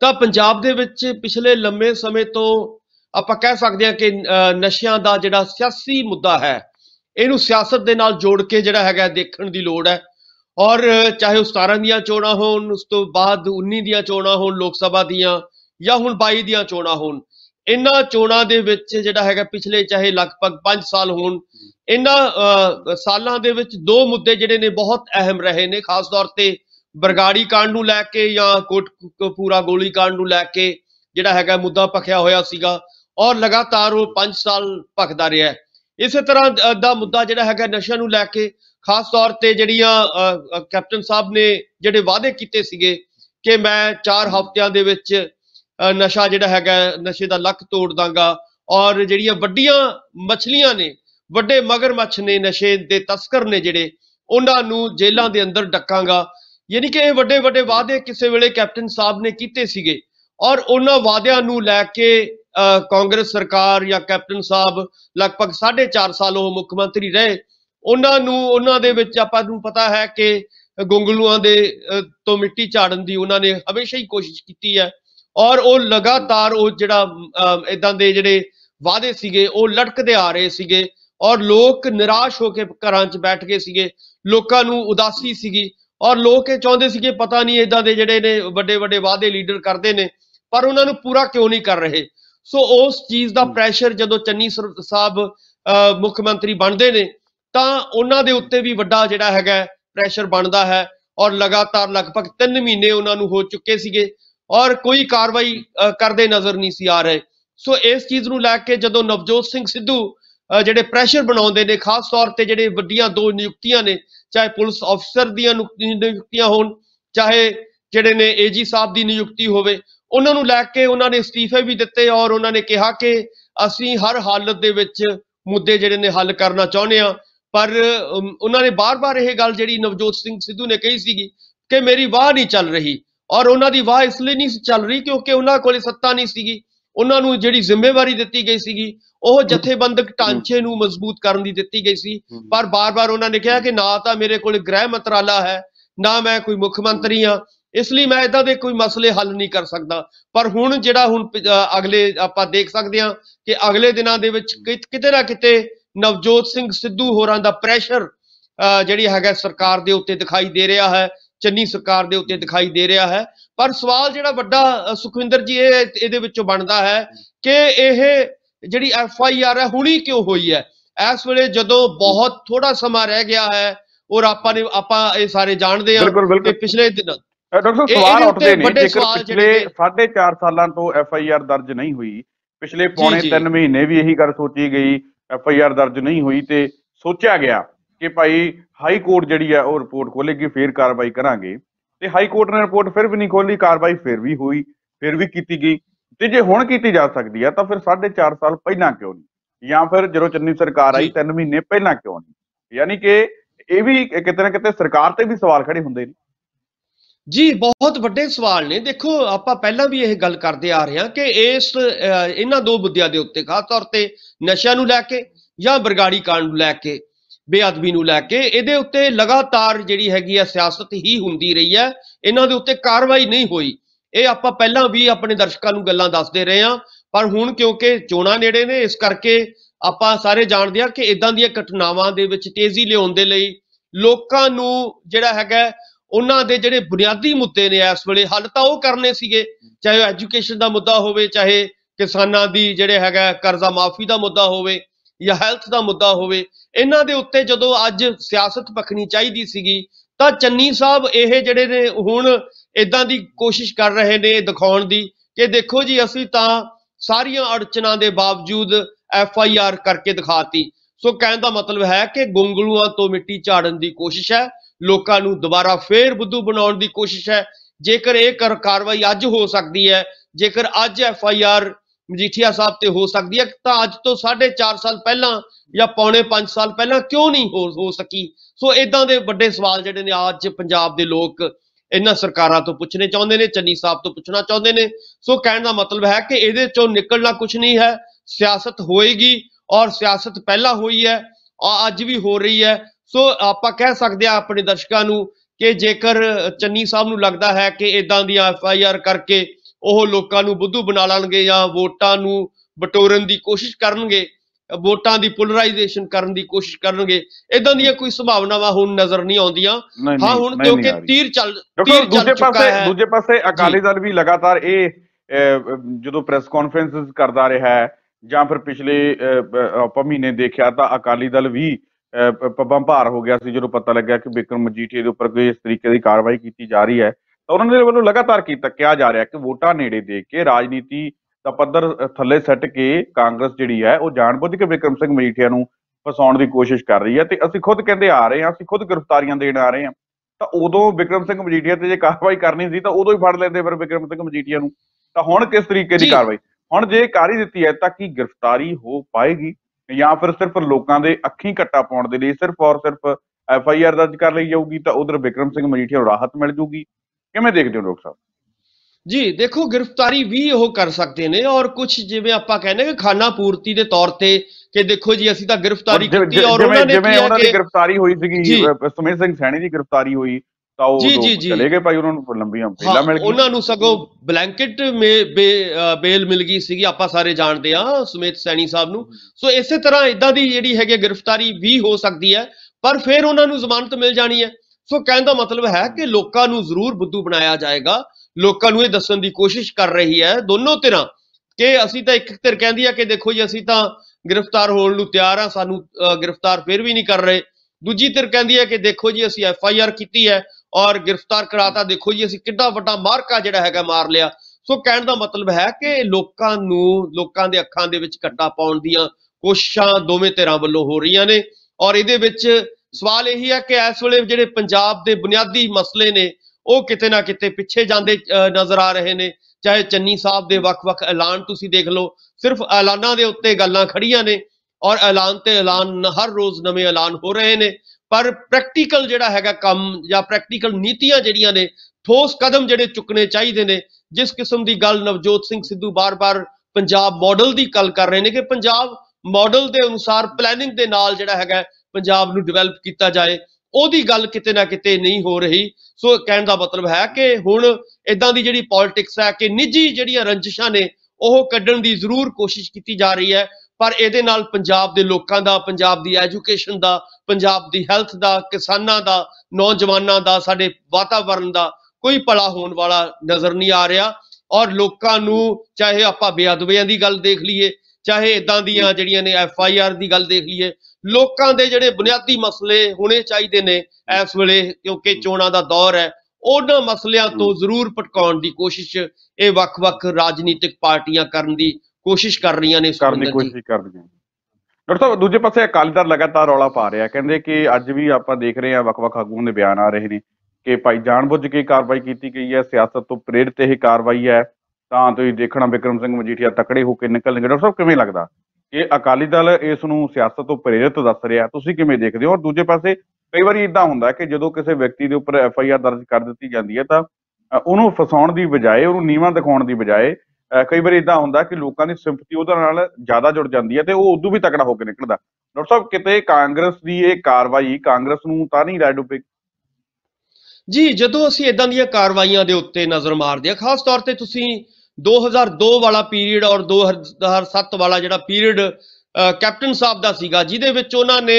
ਤਾਂ ਪੰਜਾਬ ਦੇ ਵਿੱਚ ਪਿਛਲੇ ਲੰਮੇ ਸਮੇਂ ਤੋਂ ਆਪਾਂ ਕਹਿ ਸਕਦੇ ਆ ਕਿ ਨਸ਼ਿਆਂ ਦਾ ਜਿਹੜਾ ਸਿਆਸੀ ਮੁੱਦਾ ਹੈ ਇਹਨੂੰ ਸਿਆਸਤ ਦੇ ਨਾਲ ਜੋੜ ਕੇ ਜਿਹੜਾ ਹੈਗਾ ਦੇਖਣ ਦੀ ਲੋੜ ਹੈ ਔਰ ਚਾਹੇ ਉਹ 17 ਦੀਆਂ ਚੋਣਾਂ ਹੋਣ ਉਸ ਤੋਂ ਬਾਅਦ 19 ਦੀਆਂ ਚੋਣਾਂ ਹੋਣ ਲੋਕ ਸਭਾ ਦੀਆਂ ਜਾਂ ਹੁਣ 22 ਦੀਆਂ ਚੋਣਾਂ ਹੋਣ ਇਹਨਾਂ ਚੋਣਾਂ ਦੇ ਵਿੱਚ ਜਿਹੜਾ ਹੈਗਾ ਪਿਛਲੇ ਚਾਹੇ ਲਗਭਗ 5 ਸਾਲ ਹੋਣ ਇਹਨਾਂ ਸਾਲਾਂ ਦੇ ਵਿੱਚ ਦੋ ਮੁੱਦੇ ਜਿਹੜੇ ਨੇ ਬਹੁਤ ਅਹਿਮ ਰਹੇ ਨੇ ਖਾਸ ਤੌਰ ਤੇ ਬਰਗਾੜੀ ਕਾਂਡ ਨੂੰ ਲੈ ਕੇ ਜਾਂ ਕੋਟ ਪੂਰਾ ਗੋਲੀ ਕਾਂਡ ਨੂੰ ਲੈ ਕੇ ਜਿਹੜਾ ਹੈਗਾ ਮੁੱਦਾ ਪਖਿਆ ਹੋਇਆ ਸੀਗਾ ਔਰ ਲਗਾਤਾਰ ਉਹ 5 ਸਾਲ ਭਖਦਾ ਰਿਹਾ ਇਸੇ ਤਰ੍ਹਾਂ ਦਾ ਮੁੱਦਾ ਜਿਹੜਾ ਹੈਗਾ ਨਸ਼ਿਆਂ ਨੂੰ ਲੈ ਕੇ ਖਾਸ ਤੌਰ ਤੇ ਜਿਹੜੀਆਂ ਕੈਪਟਨ ਸਾਹਿਬ ਨੇ ਜਿਹੜੇ ਵਾਅਦੇ ਕੀਤੇ ਸੀਗੇ ਕਿ ਮੈਂ 4 ਹਫ਼ਤਿਆਂ ਦੇ ਵਿੱਚ ਨਸ਼ਾ ਜਿਹੜਾ ਹੈਗਾ ਨਸ਼ੇ ਦਾ ਲੱਕ ਤੋੜ ਦਾਂਗਾ ਔਰ ਜਿਹੜੀਆਂ ਵੱਡੀਆਂ ਮੱਛਲੀਆਂ ਨੇ ਵੱਡੇ ਮਗਰਮੱਛ ਨੇ ਨਸ਼ੇ ਦੇ ਤਸਕਰ ਨੇ ਜਿਹੜੇ ਉਹਨਾਂ ਨੂੰ ਜੇਲ੍ਹਾਂ ਦੇ ਅੰਦਰ ਡੱਕਾਂਗਾ ਯਾਨੀ ਕਿ ਇਹ ਵੱਡੇ ਵੱਡੇ ਵਾਅਦੇ ਕਿਸੇ ਵੇਲੇ ਕੈਪਟਨ ਸਾਹਿਬ ਨੇ ਕੀਤੇ ਸੀਗੇ ਔਰ ਉਹਨਾਂ ਵਾਅਦਿਆਂ ਨੂੰ ਲੈ ਕੇ ਕਾਂਗਰਸ ਸਰਕਾਰ ਜਾਂ ਕੈਪਟਨ ਸਾਹਿਬ ਲਗਭਗ 4.5 ਸਾਲ ਉਹ ਮੁੱਖ ਮੰਤਰੀ ਰਹੇ ਉਹਨਾਂ ਨੂੰ ਉਹਨਾਂ ਦੇ ਵਿੱਚ ਆਪਾਂ ਨੂੰ ਪਤਾ ਹੈ ਕਿ ਗੁੰਗਲੂਆਂ ਦੇ ਤੋਂ ਮਿੱਟੀ ਝਾੜਨ ਦੀ ਉਹਨਾਂ ਨੇ ਹਮੇਸ਼ਾ ਹੀ ਕੋਸ਼ਿਸ਼ ਕੀਤੀ ਹੈ ਔਰ ਉਹ ਲਗਾਤਾਰ ਉਹ ਜਿਹੜਾ ਇਦਾਂ ਦੇ ਜਿਹੜੇ ਵਾਅਦੇ ਸੀਗੇ ਉਹ ਲਟਕਦੇ ਆ ਰਹੇ ਸੀਗੇ ਔਰ ਲੋਕ ਨਿਰਾਸ਼ ਹੋ ਕੇ ਘਰਾਂ 'ਚ ਬੈਠ ਗਏ ਸੀਗੇ ਲੋਕਾਂ ਨੂੰ ਉਦਾਸੀ ਸੀਗੀ ਔਰ ਲੋਕ ਇਹ ਚਾਹੁੰਦੇ ਸੀਗੇ ਪਤਾ ਨਹੀਂ ਇਦਾਂ ਦੇ ਜਿਹੜੇ ਨੇ ਵੱਡੇ ਵੱਡੇ ਵਾਅਦੇ ਲੀਡਰ ਕਰਦੇ ਨੇ ਪਰ ਉਹਨਾਂ ਨੂੰ ਪੂਰਾ ਕਿਉਂ ਨਹੀਂ ਕਰ ਰਹੇ ਸੋ ਉਸ ਚੀਜ਼ ਦਾ ਪ੍ਰੈਸ਼ਰ ਜਦੋਂ ਚੰਨੀ ਸਾਹਿਬ ਮੁੱਖ ਮੰਤਰੀ ਬਣਦੇ ਨੇ ਤਾਂ ਉਹਨਾਂ ਦੇ ਉੱਤੇ ਵੀ ਵੱਡਾ ਜਿਹੜਾ ਹੈਗਾ ਪ੍ਰੈਸ਼ਰ ਬਣਦਾ ਹੈ ਔਰ ਲਗਾਤਾਰ ਲਗਭਗ 3 ਮਹੀਨੇ ਉਹਨਾਂ ਨੂੰ ਹੋ ਚੁੱਕੇ ਸੀਗੇ ਔਰ ਕੋਈ ਕਾਰਵਾਈ ਕਰਦੇ ਨਜ਼ਰ ਨਹੀਂ ਸੀ ਆ ਰਹੇ ਸੋ ਇਸ ਚੀਜ਼ ਨੂੰ ਲੈ ਕੇ ਜਦੋਂ ਨਵਜੋਤ ਸਿੰਘ ਸਿੱਧੂ ਜਿਹੜੇ ਪ੍ਰੈਸ਼ਰ ਬਣਾਉਂਦੇ ਨੇ ਖਾਸ ਤੌਰ ਤੇ ਜਿਹੜੇ ਵੱਡੀਆਂ ਦੋ ਨਿਯੁਕਤੀਆਂ ਨੇ ਚਾਹੇ ਪੁਲਿਸ ਅਫਸਰ ਦੀਆਂ ਨਿਯੁਕਤੀਆਂ ਹੋਣ ਚਾਹੇ ਜਿਹੜੇ ਨੇ ਏਜੀ ਸਾਹਿਬ ਦੀ ਨਿਯੁਕਤੀ ਹੋਵੇ ਉਹਨਾਂ ਨੂੰ ਲੈ ਕੇ ਉਹਨਾਂ ਨੇ ਅਸਤੀਫੇ ਵੀ ਦਿੱਤੇ ਔਰ ਉਹਨਾਂ ਨੇ ਕਿਹਾ ਕਿ ਅਸੀਂ ਹਰ ਹਾਲਤ ਦੇ ਵਿੱਚ ਮੁੱਦੇ ਜਿਹੜੇ ਨੇ ਹੱਲ ਕਰਨਾ ਚਾਹੁੰਦੇ ਆ ਪਰ ਉਹਨਾਂ ਨੇ ਬਾਰ-ਬਾਰ ਇਹ ਗੱਲ ਜਿਹੜੀ ਨਵਜੋਤ ਸਿੰਘ ਸਿੱਧੂ ਨੇ ਕਹੀ ਸੀਗੀ ਕਿ ਮੇਰੀ ਵਾਹ ਨਹੀਂ ਚੱਲ ਰਹੀ ਔਰ ਉਹਨਾਂ ਦੀ ਵਾਹ ਇਸ ਲਈ ਨਹੀਂ ਚੱਲ ਰਹੀ ਕਿਉਂਕਿ ਉਹਨਾਂ ਕੋਲ ਸੱਤਾ ਨਹੀਂ ਸੀਗੀ ਉਹਨਾਂ ਨੂੰ ਜਿਹੜੀ ਜ਼ਿੰਮੇਵਾਰੀ ਦਿੱਤੀ ਗਈ ਸੀਗੀ ਉਹ ਜਥੇਬੰਦਕ ਟਾਂਚੇ ਨੂੰ ਮਜ਼ਬੂਤ ਕਰਨ ਦੀ ਦਿੱਤੀ ਗਈ ਸੀ ਪਰ ਬਾਰ-ਬਾਰ ਉਹਨਾਂ ਨੇ ਕਿਹਾ ਕਿ ਨਾ ਤਾਂ ਮੇਰੇ ਕੋਲ ਗ੍ਰਹਿ ਮੰਤਰਾਲਾ ਹੈ ਨਾ ਮੈਂ ਕੋਈ ਮੁੱਖ ਮੰਤਰੀ ਆ ਇਸ ਲਈ ਮੈਂ ਇਦਾਂ ਦੇ ਕੋਈ ਮਸਲੇ ਹੱਲ ਨਹੀਂ ਕਰ ਸਕਦਾ ਪਰ ਹੁਣ ਜਿਹੜਾ ਹੁਣ ਅਗਲੇ ਆਪਾਂ ਦੇਖ ਸਕਦੇ ਹਾਂ ਕਿ ਅਗਲੇ ਦਿਨਾਂ ਦੇ ਵਿੱਚ ਕਿਤੇ ਨਾ ਕਿਤੇ ਨਵਜੋਤ ਸਿੰਘ ਸਿੱਧੂ ਹੋਰਾਂ ਦਾ ਪ੍ਰੈਸ਼ਰ ਜਿਹੜੀ ਹੈਗਾ ਸਰਕਾਰ ਦੇ ਉੱਤੇ ਦਿਖਾਈ ਦੇ ਰਿਹਾ ਹੈ ਚੰਨੀ ਸਰਕਾਰ ਦੇ ਉੱਤੇ ਦਿਖਾਈ ਦੇ ਰਿਹਾ ਹੈ ਪਰ ਸਵਾਲ ਜਿਹੜਾ ਵੱਡਾ ਸੁਖਵਿੰਦਰ ਜੀ ਇਹ ਇਹਦੇ ਵਿੱਚੋਂ ਬਣਦਾ ਹੈ ਕਿ ਇਹ ਜਿਹੜੀ ਐਫ ਆਈ ਆਰ ਹੈ ਹੁਣੀ ਕਿਉਂ ਹੋਈ ਹੈ ਇਸ ਵੇਲੇ ਜਦੋਂ ਬਹੁਤ ਥੋੜਾ ਸਮਾਂ ਰਹਿ ਗਿਆ ਹੈ ਔਰ ਆਪਾਂ ਨੇ ਆਪਾਂ ਇਹ ਸਾਰੇ ਜਾਣਦੇ ਹਾਂ ਕਿ ਪਿਛਲੇ ਦਿਨ ਡਾਕਟਰ ਸਵਾਲ ਉੱਠਦੇ ਨੇ ਜੇਕਰ ਪਿਛਲੇ 4.5 ਸਾਲਾਂ ਤੋਂ ਐਫ ਆਈ ਆਰ ਦਰਜ ਨਹੀਂ ਹੋਈ ਪਿਛਲੇ ਪੌਣੇ 3 ਮਹੀਨੇ ਵੀ ਇਹੀ ਗੱਲ ਸੋਚੀ ਗਈ ਐਫ ਆਈ ਆਰ ਦਰਜ ਨਹੀਂ ਹੋਈ ਤੇ ਸੋਚਿਆ ਗਿਆ ਕਿ ਭਾਈ ਹਾਈ ਕੋਰਟ ਜਿਹੜੀ ਆ ਉਹ ਰਿਪੋਰਟ ਖੋਲੇਗੀ ਫੇਰ ਕਾਰਵਾਈ ਕਰਾਂਗੇ ਤੇ ਹਾਈ ਕੋਰਟ ਨੇ ਰਿਪੋਰਟ ਫਿਰ ਵੀ ਨਹੀਂ ਖੋਲੀ ਕਾਰਵਾਈ ਫਿਰ ਵੀ ਹੋਈ ਫਿਰ ਵੀ ਕੀਤੀ ਗਈ ਤੇ ਜੇ ਹੁਣ ਕੀਤੀ ਜਾ ਸਕਦੀ ਆ ਤਾਂ ਫਿਰ 4.5 ਸਾਲ ਪਹਿਲਾਂ ਕਿਉਂ ਨਹੀਂ ਜਾਂ ਫਿਰ ਜਦੋਂ ਚੰਨੀ ਸਰਕਾਰ ਆਈ 3 ਮਹੀਨੇ ਪਹਿਲਾਂ ਕਿਉਂ ਨਹੀਂ ਯਾਨੀ ਕਿ ਇਹ ਵੀ ਕਿਤੇ ਨਾ ਕਿਤੇ ਸਰਕਾਰ ਤੇ ਵੀ ਸਵਾਲ ਖੜੇ ਹੁੰਦੇ ਨੇ ਜੀ ਬਹੁਤ ਵੱਡੇ ਸਵਾਲ ਨੇ ਦੇਖੋ ਆਪਾਂ ਪਹਿਲਾਂ ਵੀ ਇਹ ਗੱਲ ਕਰਦੇ ਆ ਰਹੇ ਹਾਂ ਕਿ ਇਸ ਇਹਨਾਂ ਦੋ ਬੁੱਧਿਆ ਦੇ ਉੱਤੇ ਖਾਸ ਤੌਰ ਤੇ ਨਸ਼ਿਆਂ ਨੂੰ ਲੈ ਕੇ ਜਾਂ ਬਰਗਾੜੀ ਕਾਂਡ ਨੂੰ ਲੈ ਕੇ ਬੇਅਦਬੀ ਨੂੰ ਲੈ ਕੇ ਇਹਦੇ ਉੱਤੇ ਲਗਾਤਾਰ ਜਿਹੜੀ ਹੈਗੀ ਆ ਸਿਆਸਤ ਹੀ ਹੁੰਦੀ ਰਹੀ ਹੈ ਇਹਨਾਂ ਦੇ ਉੱਤੇ ਕਾਰਵਾਈ ਨਹੀਂ ਹੋਈ ਇਹ ਆਪਾਂ ਪਹਿਲਾਂ ਵੀ ਆਪਣੇ ਦਰਸ਼ਕਾਂ ਨੂੰ ਗੱਲਾਂ ਦੱਸਦੇ ਰਹੇ ਹਾਂ ਪਰ ਹੁਣ ਕਿਉਂਕਿ ਚੋਣਾਂ ਨੇੜੇ ਨੇ ਇਸ ਕਰਕੇ ਆਪਾਂ ਸਾਰੇ ਜਾਣਦੇ ਹਾਂ ਕਿ ਇਦਾਂ ਦੀਆਂ ਘਟਨਾਵਾਂ ਦੇ ਵਿੱਚ ਤੇਜ਼ੀ ਲਿਆਉਣ ਦੇ ਲਈ ਲੋਕਾਂ ਨੂੰ ਜਿਹੜਾ ਹੈਗਾ ਉਹਨਾਂ ਦੇ ਜਿਹੜੇ ਬੁਨਿਆਦੀ ਮੁੱਦੇ ਨੇ ਇਸ ਵੇਲੇ ਹੱਲ ਤਾਂ ਉਹ ਕਰਨੇ ਸੀਗੇ ਚਾਹੇ ਐਜੂਕੇਸ਼ਨ ਦਾ ਮੁੱਦਾ ਹੋਵੇ ਚਾਹੇ ਕਿਸਾਨਾਂ ਦੀ ਜਿਹੜੇ ਹੈਗਾ ਕਰਜ਼ਾ ਮਾਫੀ ਦਾ ਮੁੱਦਾ ਹੋਵੇ ਜਾਂ ਹੈਲਥ ਦਾ ਮੁੱਦਾ ਹੋਵੇ ਇਹਨਾਂ ਦੇ ਉੱਤੇ ਜਦੋਂ ਅੱਜ ਸਿਆਸਤ ਪਖਣੀ ਚਾਹੀਦੀ ਸੀਗੀ ਤਾਂ ਚੰਨੀ ਸਾਹਿਬ ਇਹ ਜਿਹੜੇ ਨੇ ਹੁਣ ਇਦਾਂ ਦੀ ਕੋਸ਼ਿਸ਼ ਕਰ ਰਹੇ ਨੇ ਦਿਖਾਉਣ ਦੀ ਕਿ ਦੇਖੋ ਜੀ ਅਸੀਂ ਤਾਂ ਸਾਰੀਆਂ ਅੜਚਨਾਂ ਦੇ ਬਾਵਜੂਦ ਐਫ ਆਈ ਆਰ ਕਰਕੇ ਦਿਖਾਤੀ ਸੋ ਕਹਿਣ ਦਾ ਮਤਲਬ ਹੈ ਕਿ ਗੁੰਗਲੂਆਂ ਤੋਂ ਮਿੱਟੀ ਝਾੜਨ ਦੀ ਕੋਸ਼ਿਸ਼ ਹੈ ਲੋਕਾਂ ਨੂੰ ਦੁਬਾਰਾ ਫੇਰ ਬੁੱਧੂ ਬਣਾਉਣ ਦੀ ਕੋਸ਼ਿਸ਼ ਹੈ ਜੇਕਰ ਇਹ ਕਰ ਕਾਰਵਾਈ ਅੱਜ ਹੋ ਸਕਦੀ ਹੈ ਜੇਕਰ ਅੱਜ F I R Majithia sahib ਤੇ ਹੋ ਸਕਦੀ ਹੈ ਤਾਂ ਅੱਜ ਤੋਂ 4.5 ਸਾਲ ਪਹਿਲਾਂ ਜਾਂ ਪੌਣੇ 5 ਸਾਲ ਪਹਿਲਾਂ ਕਿਉਂ ਨਹੀਂ ਹੋ ਸਕੀ ਸੋ ਇਦਾਂ ਦੇ ਵੱਡੇ ਸਵਾਲ ਜਿਹੜੇ ਨੇ ਅੱਜ ਪੰਜਾਬ ਦੇ ਲੋਕ ਇਹਨਾਂ ਸਰਕਾਰਾਂ ਤੋਂ ਪੁੱਛਣੇ ਚਾਹੁੰਦੇ ਨੇ ਚੰਨੀ ਸਾਹਿਬ ਤੋਂ ਪੁੱਛਣਾ ਚਾਹੁੰਦੇ ਨੇ ਸੋ ਕਹਿਣ ਦਾ ਮਤਲਬ ਹੈ ਕਿ ਇਹਦੇ ਚੋਂ ਨਿਕਲਣਾ ਕੁਝ ਨਹੀਂ ਹੈ ਸਿਆਸਤ ਹੋਏਗੀ ਔਰ ਸਿਆਸਤ ਪਹਿਲਾਂ ਹੋਈ ਹੈ ਔਰ ਅੱਜ ਵੀ ਹੋ ਰਹੀ ਹੈ ਸੋ ਆਪਾਂ ਕਹਿ ਸਕਦੇ ਆ ਆਪਣੇ ਦਰਸ਼ਕਾਂ ਨੂੰ ਕਿ ਜੇਕਰ ਚੰਨੀ ਸਾਹਿਬ ਨੂੰ ਲੱਗਦਾ ਹੈ ਕਿ ਇਦਾਂ ਦੀ ਐਫ ਆਈ ਆਰ ਕਰਕੇ ਉਹ ਲੋਕਾਂ ਨੂੰ ਬੁੱਧੂ ਬਣਾ ਲੈਣਗੇ ਜਾਂ ਵੋਟਾਂ ਨੂੰ ਬਟੋਰਨ ਦੀ ਕੋਸ਼ਿਸ਼ ਕਰਨਗੇ ਵੋਟਾਂ ਦੀ ਪੋਲਰਾਈਜੇਸ਼ਨ ਕਰਨ ਦੀ ਕੋਸ਼ਿਸ਼ ਕਰਨਗੇ ਇਦਾਂ ਦੀਆਂ ਕੋਈ ਸੰਭਾਵਨਾਵਾਂ ਹੁਣ ਨਜ਼ਰ ਨਹੀਂ ਆਉਂਦੀਆਂ ਹਾਂ ਹੁਣ ਕਿਉਂਕਿ ਤੀਰ ਚੱਲ ਤੀਰ ਚੱਲ ਚੁੱਕਾ ਹੈ ਦੂਜੇ ਪਾਸੇ ਅਕਾਲੀ ਦਲ ਵੀ ਲਗਾਤਾਰ ਇਹ ਜਦੋਂ ਪ੍ਰੈਸ ਕਾਨਫਰੰਸਸ ਕਰਦਾ ਰਿਹਾ ਹੈ ਜਾਂ ਫਿਰ ਪਿਛਲੇ ਆਪਾਂ ਮਹੀਨੇ ਦੇਖਿਆ ਤਾਂ ਅਕਾਲੀ ਦਲ ਵੀ ਪੱਬਾਂ ਭਾਰ ਹੋ ਗਿਆ ਸੀ ਜਦੋਂ ਪਤਾ ਲੱਗਿਆ ਕਿ ਵਿਕਰਮ ਮਜੀਠੀਆ ਦੇ ਉੱਪਰ ਕੋਈ ਇਸ ਤਰੀਕੇ ਦੀ ਕਾਰਵਾਈ ਕੀਤੀ ਜਾ ਰਹੀ ਹੈ ਤਾਂ ਉਹਨਾਂ ਦੇ ਵੱਲੋਂ ਲਗਾਤਾਰ ਕੀਤਾ ਕਿਹਾ ਜਾ ਰਿਹਾ ਕਿ ਵੋਟਾਂ ਨੇੜੇ ਦੇ ਕੇ ਰਾਜਨੀਤੀ ਦਾ ਪੱਧਰ ਥੱਲੇ ਸੱਟ ਕੇ ਕਾਂਗਰਸ ਜਿਹੜੀ ਹੈ ਉਹ ਜਾਣਬੁੱਝ ਕੇ ਵਿਕਰਮ ਸਿੰਘ ਮਜੀਠੀਆ ਨੂੰ ਫਸਾਉਣ ਦੀ ਕੋਸ਼ਿਸ਼ ਕਰ ਰਹੀ ਹੈ ਤੇ ਅਸੀਂ ਖੁਦ ਕਹਿੰਦੇ ਆ ਰਹੇ ਹਾਂ ਅਸੀਂ ਖੁਦ ਗ੍ਰਿਫਤਾਰੀਆਂ ਦੇਣ ਆ ਰਹੇ ਹਾਂ ਤਾਂ ਉਦੋਂ ਵਿਕਰਮ ਸਿੰਘ ਮਜੀਠੀਆ ਤੇ ਜੇ ਕਾਰਵਾਈ ਕਰਨੀ ਸੀ ਤਾਂ ਉਦੋਂ ਹੀ ਫੜ ਲੈਂਦੇ ਫਿਰ ਵਿਕਰਮ ਸਿੰਘ ਮਜੀਠੀਆ ਨੂੰ ਤਾਂ ਹੁਣ ਕਿਸ ਤਰੀਕੇ ਦੀ ਕਾਰਵਾਈ ਹੁਣ ਜੇ ਕਾਰੀ ਹੀ ਦਿੱਤੀ ਹੈ ਤਾਂ ਕੀ ਗ੍ਰਿਫਤਾਰੀ ਹੋ ਪਾਏਗੀ ਜਾਂ ਫਿਰ ਸਿਰਫ ਲੋਕਾਂ ਦੇ ਅੱਖੀਂ ਕੱਟਾ ਪਾਉਣ ਦੇ ਲਈ ਸਿਰਫ ਔਰ ਸਿਰਫ ਐਫ ਆਈ ਆਰ ਦਰਜ ਕਰ ਲਈ ਜਾਊਗੀ ਤਾਂ ਉਧਰ ਵਿਕਰਮ ਸਿੰਘ ਮਜੀਠੀਆ ਨੂੰ ਰਾਹਤ ਮਿਲ ਜੂਗੀ ਕਿਵੇਂ ਦੇਖਦੇ ਹੋ ਡਾਕਟਰ ਸਾਹਿਬ ਜੀ ਦੇਖੋ ਗ੍ਰਿਫਤਾਰੀ ਵੀ ਉਹ ਕਰ ਸਕਦੇ ਨੇ ਔਰ ਕੁਝ ਜਿਵੇਂ ਆਪਾਂ ਕਹਿੰਦੇ ਕਿ ਖਾਨਾ ਪੂਰਤੀ ਦੇ ਤੌਰ ਤੇ ਕਿ ਦੇਖੋ ਜੀ ਅਸੀਂ ਤਾਂ ਗ੍ਰਿਫਤਾਰੀ ਕੀਤੀ ਔਰ ਉਹਨਾਂ ਨੇ ਜਿਵੇਂ ਉਹਨਾਂ ਦੀ ਗ੍ਰਿਫਤਾਰੀ ਹੋਈ ਸੀਗੀ ਸੁਮੇਧ ਸਿੰਘ ਸੈਣੀ ਦੀ ਗ੍ਰਿਫਤਾਰੀ ਹੋਈ ਤਾਂ ਉਹ ਜੀ ਜੀ ਜੀ ਚਲੇ ਗਏ ਭਾਈ ਉਹਨਾਂ ਨੂੰ ਲੰਬੀਆਂ ਬੇਲਾਂ ਮਿਲ ਗਈਆਂ ਉਹਨਾਂ ਨੂੰ ਸਗੋਂ ਬਲੈਂਕਟ ਬੇਲ ਮਿਲ ਗਈ ਸੀਗੀ ਆਪਾਂ ਸਾਰੇ ਜਾਣਦੇ ਆ ਸੁਮੇਤ ਸੈਣੀ ਸਾਹਿਬ ਨੂੰ ਸੋ ਇਸੇ ਤਰ੍ਹਾਂ ਇਦਾਂ ਦੀ ਜਿਹੜੀ ਹੈਗੇ ਗ੍ਰਿਫਤਾਰੀ ਵੀ ਹੋ ਸਕਦੀ ਹੈ ਪਰ ਫਿਰ ਉਹਨਾਂ ਨੂੰ ਜ਼ਮਾਨਤ ਮਿਲ ਜਾਣੀ ਹੈ ਸੋ ਕਹਿਣ ਦਾ ਮਤਲਬ ਹੈ ਕਿ ਲੋਕਾਂ ਨੂੰ ਜ਼ਰੂਰ ਬੁੱਧੂ ਬਣਾਇਆ ਜਾਏਗਾ ਲੋਕਾਂ ਨੂੰ ਇਹ ਦੱਸਣ ਦੀ ਕੋਸ਼ਿਸ਼ ਕਰ ਰਹੀ ਹੈ ਦੋਨੋਂ ਤਰ੍ਹਾਂ ਕਿ ਅਸੀਂ ਤਾਂ ਇੱਕ ਤਰ੍ਹਾਂ ਕਹਿੰਦੀ ਆ ਕਿ ਦੇਖੋ ਜੀ ਅਸੀਂ ਤਾਂ ਗ੍ਰਿਫਤਾਰ ਹੋਣ ਨੂੰ ਤਿਆਰ ਆ ਸਾਨੂੰ ਗ੍ਰਿਫਤਾਰ ਫਿਰ ਵੀ ਨਹੀਂ ਕਰ ਰਹੇ ਦੂਜੀ ਤਰ੍ਹਾਂ ਕਹਿੰਦੀ ਆ ਕਿ ਦੇਖੋ ਜੀ ਅਸੀਂ ਐਫ ਆਈ ਆਰ ਕੀਤੀ ਹੈ ਔਰ ਗ੍ਰਿਫਤਾਰ ਕਰਾਤਾ ਦੇਖੋ ਜੀ ਅਸੀਂ ਕਿੱਡਾ ਵੱਡਾ ਮਾਰਕਾ ਜਿਹੜਾ ਹੈਗਾ ਮਾਰ ਲਿਆ ਸੋ ਕਹਿਣ ਦਾ ਮਤਲਬ ਹੈ ਕਿ ਲੋਕਾਂ ਨੂੰ ਲੋਕਾਂ ਦੇ ਅੱਖਾਂ ਦੇ ਵਿੱਚ ਘੱਟਾ ਪਾਉਣ ਦੀਆਂ ਕੋਸ਼ਿਸ਼ਾਂ ਦੋਵੇਂ ਧਿਰਾਂ ਵੱਲੋਂ ਹੋ ਰਹੀਆਂ ਨੇ ਔਰ ਇਹਦੇ ਵਿੱਚ ਸਵਾਲ ਇਹੀ ਹੈ ਕਿ ਇਸ ਵੇਲੇ ਜਿਹੜੇ ਪੰਜਾਬ ਦੇ ਬੁਨਿਆਦੀ ਮਸਲੇ ਨੇ ਉਹ ਕਿਤੇ ਨਾ ਕਿਤੇ ਪਿੱਛੇ ਜਾਂਦੇ ਨਜ਼ਰ ਆ ਰਹੇ ਨੇ ਚਾਹੇ ਚੰਨੀ ਸਾਹਿਬ ਦੇ ਵੱਖ-ਵੱਖ ਐਲਾਨ ਤੁਸੀਂ ਦੇਖ ਲਓ ਸਿਰਫ ਐਲਾਨਾਂ ਦੇ ਉੱਤੇ ਗੱਲਾਂ ਖੜੀਆਂ ਨੇ ਔਰ ਐਲਾਨ ਤੇ ਐਲਾਨ ਹਰ ਰੋਜ਼ ਨਵੇਂ ਐਲਾਨ ਹੋ ਰਹੇ ਨੇ ਪਰ ਪ੍ਰੈਕਟੀਕਲ ਜਿਹੜਾ ਹੈਗਾ ਕੰਮ ਜਾਂ ਪ੍ਰੈਕਟੀਕਲ ਨੀਤੀਆਂ ਜਿਹੜੀਆਂ ਨੇ ਠੋਸ ਕਦਮ ਜਿਹੜੇ ਚੁੱਕਣੇ ਚਾਹੀਦੇ ਨੇ ਜਿਸ ਕਿਸਮ ਦੀ ਗੱਲ ਨਵਜੋਤ ਸਿੰਘ ਸਿੱਧੂ ਬਾਰ-ਬਾਰ ਪੰਜਾਬ ਮਾਡਲ ਦੀ ਗੱਲ ਕਰ ਰਹੇ ਨੇ ਕਿ ਪੰਜਾਬ ਮਾਡਲ ਦੇ ਅਨੁਸਾਰ ਪਲੈਨਿੰਗ ਦੇ ਨਾਲ ਜਿਹੜਾ ਹੈਗਾ ਪੰਜਾਬ ਨੂੰ ਡਿਵੈਲਪ ਕੀਤਾ ਜਾਏ ਉਹਦੀ ਗੱਲ ਕਿਤੇ ਨਾ ਕਿਤੇ ਨਹੀਂ ਹੋ ਰਹੀ ਸੋ ਕਹਿਣ ਦਾ ਮਤਲਬ ਹੈ ਕਿ ਹੁਣ ਇਦਾਂ ਦੀ ਜਿਹੜੀ ਪੋਲਿਟਿਕਸ ਹੈ ਕਿ ਨਿੱਜੀ ਜਿਹੜੀਆਂ ਰੰਜਿਸ਼ਾਂ ਨੇ ਉਹ ਕੱਢਣ ਦੀ ਜ਼ਰੂਰ ਕੋਸ਼ਿਸ਼ ਕੀਤੀ ਜਾ ਰਹੀ ਹੈ ਪਰ ਇਹਦੇ ਨਾਲ ਪੰਜਾਬ ਦੇ ਲੋਕਾਂ ਦਾ ਪੰਜਾਬ ਦੀ ਐਜੂਕੇਸ਼ਨ ਦਾ ਪੰਜਾਬ ਦੀ ਹੈਲਥ ਦਾ ਕਿਸਾਨਾਂ ਦਾ ਨੌਜਵਾਨਾਂ ਦਾ ਸਾਡੇ ਵਾਤਾਵਰਨ ਦਾ ਕੋਈ ਭਲਾ ਹੋਣ ਵਾਲਾ ਨਜ਼ਰ ਨਹੀਂ ਆ ਰਿਹਾ ਔਰ ਲੋਕਾਂ ਨੂੰ ਚਾਹੇ ਆਪਾਂ ਬੇਅਦਬੀਆਂ ਦੀ ਗੱਲ ਦੇਖ ਲਈਏ ਚਾਹੇ ਇਦਾਂ ਦੀਆਂ ਜਿਹੜੀਆਂ ਨੇ ਐਫ ਆਈ ਆਰ ਦੀ ਗੱਲ ਦੇਖ ਲਈਏ ਲੋਕਾਂ ਦੇ ਜਿਹੜੇ ਬੁਨਿਆਦੀ ਮਸਲੇ ਹੋਣੇ ਚਾਹੀਦੇ ਨੇ ਇਸ ਵੇਲੇ ਕਿਉਂਕਿ ਚੋਣਾਂ ਦਾ ਦੌਰ ਹੈ ਉਹਨਾਂ ਮਸਲਿਆਂ ਤੋਂ ਜ਼ਰੂਰ ਪਟਕਾਉਣ ਦੀ ਕੋਸ਼ਿਸ਼ ਇਹ ਵੱਖ-ਵੱਖ ਰਾਜਨੀਤਿਕ ਪਾਰਟੀਆਂ ਕਰਨ ਦੀ ਕੋਸ਼ਿਸ਼ ਕਰ ਰਹੀਆਂ ਨੇ ਕਰਨ ਦੀ ਕੋਸ਼ਿਸ਼ ਕਰ ਰਹੀਆਂ ਡਾਕਟਰ ਸਾਹਿਬ ਦੂਜੇ ਪਾਸੇ ਅਕਾਲੀ ਦਲ ਲਗਾਤਾਰ ਰੌਲਾ ਪਾ ਰਿਹਾ ਕਹਿੰਦੇ ਕਿ ਅੱਜ ਵੀ ਆਪਾਂ ਦੇਖ ਰਹੇ ਹਾਂ ਵੱਖ-ਵੱਖ ਆਗੂਆਂ ਦੇ ਬਿਆਨ ਆ ਰਹੇ ਨੇ ਕਿ ਭਾਈ ਜਾਣਬੁੱਝ ਕੇ ਕਾਰਵਾਈ ਕੀਤੀ ਗਈ ਹੈ ਸਿਆਸਤ ਤੋਂ ਪ੍ਰੇਰਿਤ ਇਹ ਕਾਰਵਾਈ ਹੈ ਤਾਂ ਤੁਸੀਂ ਦੇਖਣਾ ਬਿਕਰਮ ਸਿੰਘ ਮਜੀਠੀਆ ਤਕੜੇ ਹੋ ਕੇ ਨਿਕਲਣਗੇ ਡਾਕਟਰ ਸਾਹਿਬ ਕਿਵੇਂ ਲੱਗਦਾ ਕਿ ਅਕਾਲੀ ਦਲ ਇਸ ਨੂੰ ਸਿਆਸਤ ਤੋਂ ਪ੍ਰੇਰਿਤ ਦੱਸ ਰਿਹਾ ਤੁਸੀਂ ਕਿਵੇਂ ਦੇਖਦੇ ਹੋ ਔਰ ਦੂਜੇ ਪਾਸੇ ਕਈ ਵਾਰੀ ਇਦਾਂ ਹੁੰਦਾ ਹੈ ਕਿ ਜਦੋਂ ਕਿਸੇ ਵਿਅਕਤੀ ਦੇ ਉੱਪਰ ਐਫ ਆਈ ਆਰ ਦਰਜ ਕਰ ਦਿੱਤੀ ਜਾਂਦੀ ਹੈ ਤਾਂ ਉਹਨੂੰ ਫਸਾਉਣ ਦੀ ਬਜਾਏ ਉਹਨੂੰ ਨੀਵਾ ਦਿਖਾਉਣ ਦੀ ਬਜਾਏ ਕਈ ਵਾਰੀ ਇਦਾਂ ਹੁੰਦਾ ਕਿ ਲੋਕਾਂ ਦੀ ਸਿੰਪਥੀ ਉਹਦੇ ਨਾਲ ਜ਼ਿਆਦਾ ਜੁੜ ਜਾਂਦੀ ਹੈ ਤੇ ਉਹ ਉਦੋਂ ਵੀ ਤਕੜਾ ਹੋ ਕੇ ਨਿਕਲਦਾ ਡਾਕਟਰ ਸਾਹਿਬ ਕਿਤੇ ਕਾਂਗਰਸ ਦੀ ਇਹ ਕਾਰਵਾਈ ਕਾਂਗਰਸ ਨੂੰ ਤਾਂ ਨਹੀਂ ਰੈਡ ਉਪੇ ਜੀ ਜਦੋਂ ਅਸੀਂ ਇਦਾਂ ਦੀਆਂ ਕਾਰਵਾਈਆਂ ਦੇ ਉੱਤੇ ਨਜ਼ਰ ਮਾਰਦੇ ਆ ਖਾਸ ਤੌਰ ਤੇ ਤੁਸੀਂ 2002 ਵਾਲਾ ਪੀਰੀਅਡ ਔਰ 2007 ਵਾਲਾ ਜਿਹੜਾ ਪੀਰੀਅਡ ਕੈਪਟਨ ਸਾਹਿਬ ਦਾ ਸੀਗਾ ਜਿਹਦੇ ਵਿੱਚ ਉਹਨਾਂ ਨੇ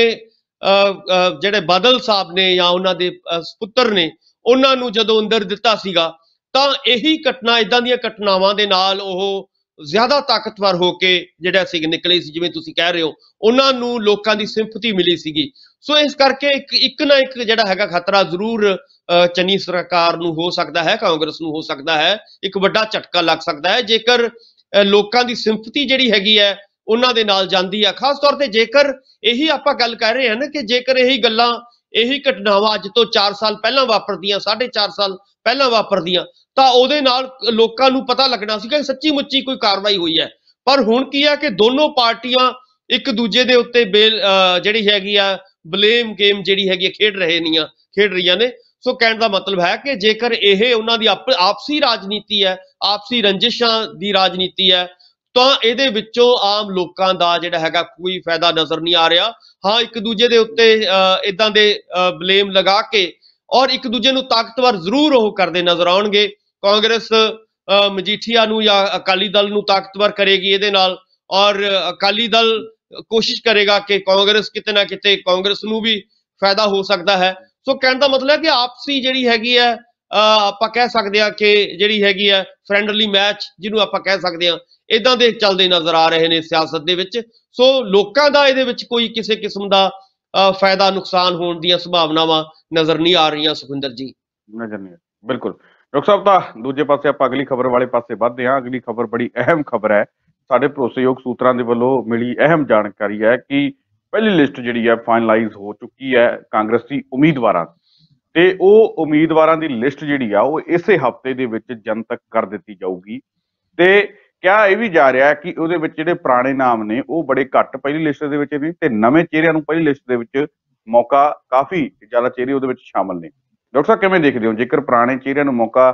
ਜਿਹੜੇ ਬਦਲ ਸਾਹਿਬ ਨੇ ਜਾਂ ਉਹਨਾਂ ਦੇ ਪੁੱਤਰ ਨੇ ਉਹਨਾਂ ਨੂੰ ਜਦੋਂ ਅੰਦਰ ਦਿੱਤਾ ਸੀਗਾ ਤਾਂ ਇਹੀ ਘਟਨਾ ਇਦਾਂ ਦੀਆਂ ਘਟਨਾਵਾਂ ਦੇ ਨਾਲ ਉਹ ਜ਼ਿਆਦਾ ਤਾਕਤਵਰ ਹੋ ਕੇ ਜਿਹੜਾ ਸੀ ਨਿਕਲੇ ਸੀ ਜਿਵੇਂ ਤੁਸੀਂ ਕਹਿ ਰਹੇ ਹੋ ਉਹਨਾਂ ਨੂੰ ਲੋਕਾਂ ਦੀ ਸਿੰਪਥੀ ਮਿਲੀ ਸੀਗੀ ਸੋ ਇਸ ਕਰਕੇ ਇੱਕ ਇੱਕ ਨਾ ਇੱਕ ਜਿਹੜਾ ਹੈਗਾ ਖਤਰਾ ਜ਼ਰੂਰ ਚੰਨੀ ਸਰਕਾਰ ਨੂੰ ਹੋ ਸਕਦਾ ਹੈ ਕਾਂਗਰਸ ਨੂੰ ਹੋ ਸਕਦਾ ਹੈ ਇੱਕ ਵੱਡਾ ਝਟਕਾ ਲੱਗ ਸਕਦਾ ਹੈ ਜੇਕਰ ਲੋਕਾਂ ਦੀ ਸਿੰਪਥੀ ਜਿਹੜੀ ਹੈਗੀ ਹੈ ਉਹਨਾਂ ਦੇ ਨਾਲ ਜਾਂਦੀ ਆ ਖਾਸ ਤੌਰ ਤੇ ਜੇਕਰ ਇਹੀ ਆਪਾਂ ਗੱਲ ਕਰ ਰਹੇ ਹਾਂ ਨਾ ਕਿ ਜੇਕਰ ਇਹੀ ਗੱਲਾਂ ਇਹੀ ਘਟਨਾਵਾਂ ਅੱਜ ਤੋਂ 4 ਸਾਲ ਪਹਿਲਾਂ ਵਾਪਰਦੀਆਂ 4.5 ਸਾਲ ਪਹਿਲਾਂ ਵਾਪਰਦੀਆਂ ਤਾਂ ਉਹਦੇ ਨਾਲ ਲੋਕਾਂ ਨੂੰ ਪਤਾ ਲੱਗਣਾ ਸੀ ਕਿ ਸੱਚੀ ਮੁੱਚੀ ਕੋਈ ਕਾਰਵਾਈ ਹੋਈ ਹੈ ਪਰ ਹੁਣ ਕੀ ਹੈ ਕਿ ਦੋਨੋਂ ਪਾਰਟੀਆਂ ਇੱਕ ਦੂਜੇ ਦੇ ਉੱਤੇ ਜਿਹੜੀ ਹੈਗੀ ਆ ਬਲੇਮ ਗੇਮ ਜਿਹੜੀ ਹੈਗੀ ਖੇਡ ਰਹੇ ਨੀਆਂ ਖੇਡ ਰਹੀਆਂ ਨੇ ਸੋ ਕਹਿਣ ਦਾ ਮਤਲਬ ਹੈ ਕਿ ਜੇਕਰ ਇਹ ਉਹਨਾਂ ਦੀ ਆਪਸੀ ਰਾਜਨੀਤੀ ਹੈ ਆਪਸੀ ਰੰਜਿਸ਼ਾਂ ਦੀ ਰਾਜਨੀਤੀ ਹੈ ਤਾਂ ਇਹਦੇ ਵਿੱਚੋਂ ਆਮ ਲੋਕਾਂ ਦਾ ਜਿਹੜਾ ਹੈਗਾ ਕੋਈ ਫਾਇਦਾ ਨਜ਼ਰ ਨਹੀਂ ਆ ਰਿਹਾ ਹਾਂ ਇੱਕ ਦੂਜੇ ਦੇ ਉੱਤੇ ਇਦਾਂ ਦੇ ਬਲੇਮ ਲਗਾ ਕੇ ਔਰ ਇੱਕ ਦੂਜੇ ਨੂੰ ਤਾਕਤਵਰ ਜ਼ਰੂਰ ਉਹ ਕਰਦੇ ਨਜ਼ਰ ਆਉਣਗੇ ਕਾਂਗਰਸ ਮਜੀਠੀਆ ਨੂੰ ਜਾਂ ਅਕਾਲੀ ਦਲ ਨੂੰ ਤਾਕਤਵਰ ਕਰੇਗੀ ਇਹਦੇ ਨਾਲ ਔਰ ਅਕਾਲੀ ਦਲ ਕੋਸ਼ਿਸ਼ ਕਰੇਗਾ ਕਿ ਕਾਂਗਰਸ ਕਿਤੇ ਨਾ ਕਿਤੇ ਕਾਂਗਰਸ ਨੂੰ ਵੀ ਫਾਇਦਾ ਹੋ ਸਕਦਾ ਹੈ ਸੋ ਕਹਿਣ ਦਾ ਮਤਲਬ ਹੈ ਕਿ ਆਪਸੀ ਜਿਹੜੀ ਹੈਗੀ ਹੈ ਆਪਾਂ ਕਹਿ ਸਕਦੇ ਹਾਂ ਕਿ ਜਿਹੜੀ ਹੈਗੀ ਹੈ ਫ੍ਰੈਂਡਲੀ ਮੈਚ ਜਿਹਨੂੰ ਆਪਾਂ ਕਹਿ ਸਕਦੇ ਹਾਂ ਇਦਾਂ ਦੇ ਚੱਲਦੇ ਨਜ਼ਰ ਆ ਰਹੇ ਨੇ ਸਿਆਸਤ ਦੇ ਵਿੱਚ ਸੋ ਲੋਕਾਂ ਦਾ ਇਹਦੇ ਵਿੱਚ ਕੋਈ ਕਿਸੇ ਕਿਸਮ ਦਾ ਫਾਇਦਾ ਨੁਕਸਾਨ ਹੋਣ ਦੀਆਂ ਸੰਭਾਵਨਾਵਾਂ ਨਜ਼ਰ ਨਹੀਂ ਆ ਰਹੀਆਂ ਸੁਖਿੰਦਰ ਜੀ ਨਜ਼ਰ ਨਹੀਂ ਬਿਲਕੁਲ ਡਾਕਟਰ ਸਾਹਿਬ ਦਾ ਦੂਜੇ ਪਾਸੇ ਆਪਾਂ ਅਗਲੀ ਖਬਰ ਵਾਲੇ ਪਾਸੇ ਵੱਧਦੇ ਹਾਂ ਅਗਲੀ ਖਬਰ ਬੜੀ ਅਹਿਮ ਖਬਰ ਹੈ ਸਾਡੇ ਭਰੋਸੇਯੋਗ ਸੂਤਰਾਂ ਦੇ ਵੱਲੋਂ ਮਿਲੀ ਅਹਿਮ ਜਾਣਕਾਰੀ ਹੈ ਕਿ ਪਹਿਲੀ ਲਿਸਟ ਜਿਹੜੀ ਹੈ ਫਾਈਨਲਾਈਜ਼ ਹੋ ਚੁੱਕੀ ਹੈ ਕਾਂਗਰਸੀ ਉਮੀਦਵਾਰਾਂ ਤੇ ਉਹ ਉਮੀਦਵਾਰਾਂ ਦੀ ਲਿਸਟ ਜਿਹੜੀ ਆ ਉਹ ਇਸੇ ਹਫਤੇ ਦੇ ਵਿੱਚ ਜਨਤਕ ਕਰ ਦਿੱਤੀ ਜਾਊਗੀ ਤੇ ਕਿਹਾ ਇਹ ਵੀ ਜਾ ਰਿਹਾ ਹੈ ਕਿ ਉਹਦੇ ਵਿੱਚ ਜਿਹੜੇ ਪੁਰਾਣੇ ਨਾਮ ਨੇ ਉਹ ਬੜੇ ਘੱਟ ਪਹਿਲੀ ਲਿਸਟ ਦੇ ਵਿੱਚ ਨਹੀਂ ਤੇ ਨਵੇਂ ਚਿਹਰਿਆਂ ਨੂੰ ਪਹਿਲੀ ਲਿਸਟ ਦੇ ਵਿੱਚ ਮੌਕਾ ਕਾਫੀ ਜ਼ਿਆਦਾ ਚਿਹਰੇ ਉਹਦੇ ਵਿੱਚ ਸ਼ਾਮਲ ਨੇ ਡਾਕਟਰ ਸਾਹਿਬ ਕਿਵੇਂ ਦੇਖਦੇ ਹੋ ਜੇਕਰ ਪੁਰਾਣੇ ਚਿਹਰਿਆਂ ਨੂੰ ਮੌਕਾ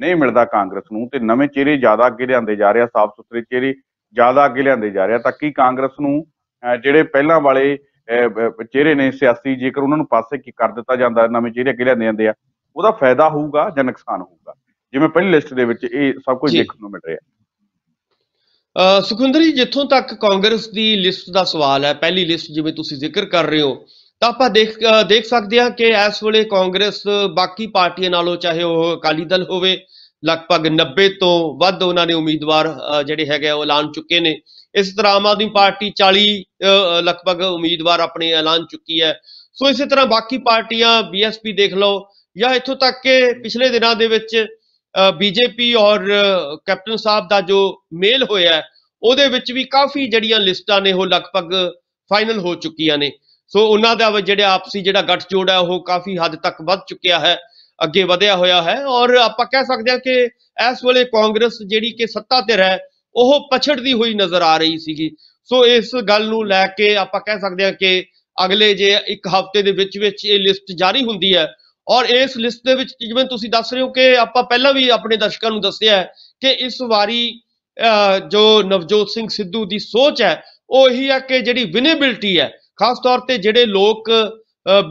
ਨਹੀਂ ਮਿਲਦਾ ਕਾਂਗਰਸ ਨੂੰ ਤੇ ਨਵੇਂ ਚਿਹਰੇ ਜ਼ਿਆਦਾ ਅੱਗੇ ਲਿਆਂਦੇ ਜਾ ਰਹੇ ਆ ਸਾਫ਼ ਸੁਥਰੇ ਚਿਹਰੇ ਜ਼ਿਆਦਾ ਅੱਗੇ ਲਿਆਂਦੇ ਜਾ ਰਹੇ ਆ ਤਾਂ ਕੀ ਕਾਂਗਰਸ ਨੂੰ ਜਿਹੜੇ ਪਹਿਲਾਂ ਵਾਲੇ ਚਿਹਰੇ ਨੇ ਸਿਆਸੀ ਜੇਕਰ ਉਹਨਾਂ ਨੂੰ ਪਾਸੇ ਕੀ ਕਰ ਦਿੱਤਾ ਜਾਂਦਾ ਨਵੇਂ ਚਿਹਰੇ ਅੱਗੇ ਲਿਆਂਦੇ ਜਾਂਦੇ ਆ ਉਹਦਾ ਫਾਇਦਾ ਹੋਊਗਾ ਜਾਂ ਨੁਕਸਾਨ ਹੋਊਗਾ ਜਿਵੇਂ ਪਹਿਲੀ ਲਿਸਟ ਦੇ ਵਿੱਚ ਇਹ ਸਭ ਕੁਝ ਦੇਖਣ ਨੂੰ ਮਿਲ ਰਿਹਾ ਸੁਖਿੰਦਰ ਜੀ ਜਿੱਥੋਂ ਤੱਕ ਕਾਂਗਰਸ ਦੀ ਲਿਸਟ ਦਾ ਸਵਾਲ ਹੈ ਪਹਿਲੀ ਲਿਸਟ ਜਿਵੇਂ ਤੁਸੀਂ ਜ਼ਿਕਰ ਕਰ ਰਹੇ ਹੋ ਤਾਂ ਆਪਾਂ ਦੇਖ ਦੇਖ ਸਕਦੇ ਹਾਂ ਕਿ ਇਸ ਵੇਲੇ ਕਾਂਗਰਸ ਬਾਕੀ ਪਾਰਟੀਆਂ ਨਾਲੋਂ ਚਾਹੇ ਉਹ ਅਕਾਲੀ ਦਲ ਹੋਵੇ ਲਗਭਗ 90 ਤੋਂ ਵੱਧ ਉਹਨਾਂ ਨੇ ਉਮੀਦਵਾਰ ਜਿਹੜੇ ਹੈਗੇ ਉਹ ਐਲਾਨ ਚੁੱਕੇ ਨੇ ਇਸ ਤਰ੍ਹਾਂ ਆਮ ਆਦਮੀ ਪਾਰਟੀ 40 ਲਗਭਗ ਉਮੀਦਵਾਰ ਆਪਣੇ ਐਲਾਨ ਚੁੱਕੀ ਹੈ ਸੋ ਇਸੇ ਤਰ੍ਹਾਂ ਬਾਕੀ ਪਾਰਟੀਆਂ ਬੀਐਸਪੀ ਦੇਖ ਲਓ ਜਾਂ ਇੱਥੋਂ ਤੱਕ ਕਿ ਪਿਛਲੇ ਦਿਨਾਂ ਦੇ ਵਿੱਚ ਬੀਜੇਪੀ ਔਰ ਕੈਪਟਨ ਸਾਹਿਬ ਦਾ ਜੋ ਮੇਲ ਹੋਇਆ ਉਹਦੇ ਵਿੱਚ ਵੀ ਕਾਫੀ ਜੜੀਆਂ ਲਿਸਟਾਂ ਨੇ ਉਹ ਲਗਭਗ ਫਾਈਨਲ ਹੋ ਚੁੱਕੀਆਂ ਨੇ ਸੋ ਉਹਨਾਂ ਦਾ ਜਿਹੜਾ ਆਪਸੀ ਜਿਹੜਾ ਗੱਠ ਜੋੜ ਹੈ ਉਹ ਕਾਫੀ ਹੱਦ ਤੱਕ ਵੱਧ ਚੁੱਕਿਆ ਹੈ ਅੱਗੇ ਵਧਿਆ ਹੋਇਆ ਹੈ ਔਰ ਆਪਾਂ ਕਹਿ ਸਕਦੇ ਹਾਂ ਕਿ ਇਸ ਵੇਲੇ ਕਾਂਗਰਸ ਜਿਹੜੀ ਕਿ ਸੱਤਾ ਤੇ ਰਹਿ ਉਹ ਪਛੜਦੀ ਹੋਈ ਨਜ਼ਰ ਆ ਰਹੀ ਸੀਗੀ ਸੋ ਇਸ ਗੱਲ ਨੂੰ ਲੈ ਕੇ ਆਪਾਂ ਕਹਿ ਸਕਦੇ ਹਾਂ ਕਿ ਅਗਲੇ ਜੇ ਇੱਕ ਹਫ਼ਤੇ ਦੇ ਵਿੱਚ ਵਿੱਚ ਇਹ ਲਿਸਟ ਜਾਰੀ ਹੁੰਦੀ ਹੈ ਔਰ ਇਸ ਲਿਸਟ ਦੇ ਵਿੱਚ ਜਿਵੇਂ ਤੁਸੀਂ ਦੱਸ ਰਹੇ ਹੋ ਕਿ ਆਪਾਂ ਪਹਿਲਾਂ ਵੀ ਆਪਣੇ ਦਰਸ਼ਕਾਂ ਨੂੰ ਦੱਸਿਆ ਹੈ ਕਿ ਇਸ ਵਾਰੀ ਜੋ ਨਵਜੋਤ ਸਿੰਘ ਸਿੱਧੂ ਦੀ ਸੋਚ ਹੈ ਉਹ ਇਹੀ ਹੈ ਕਿ ਜਿਹੜੀ ਵਿਨੇਬਿਲਟੀ ਹੈ ਖਾਸ ਤੌਰ ਤੇ ਜਿਹੜੇ ਲੋਕ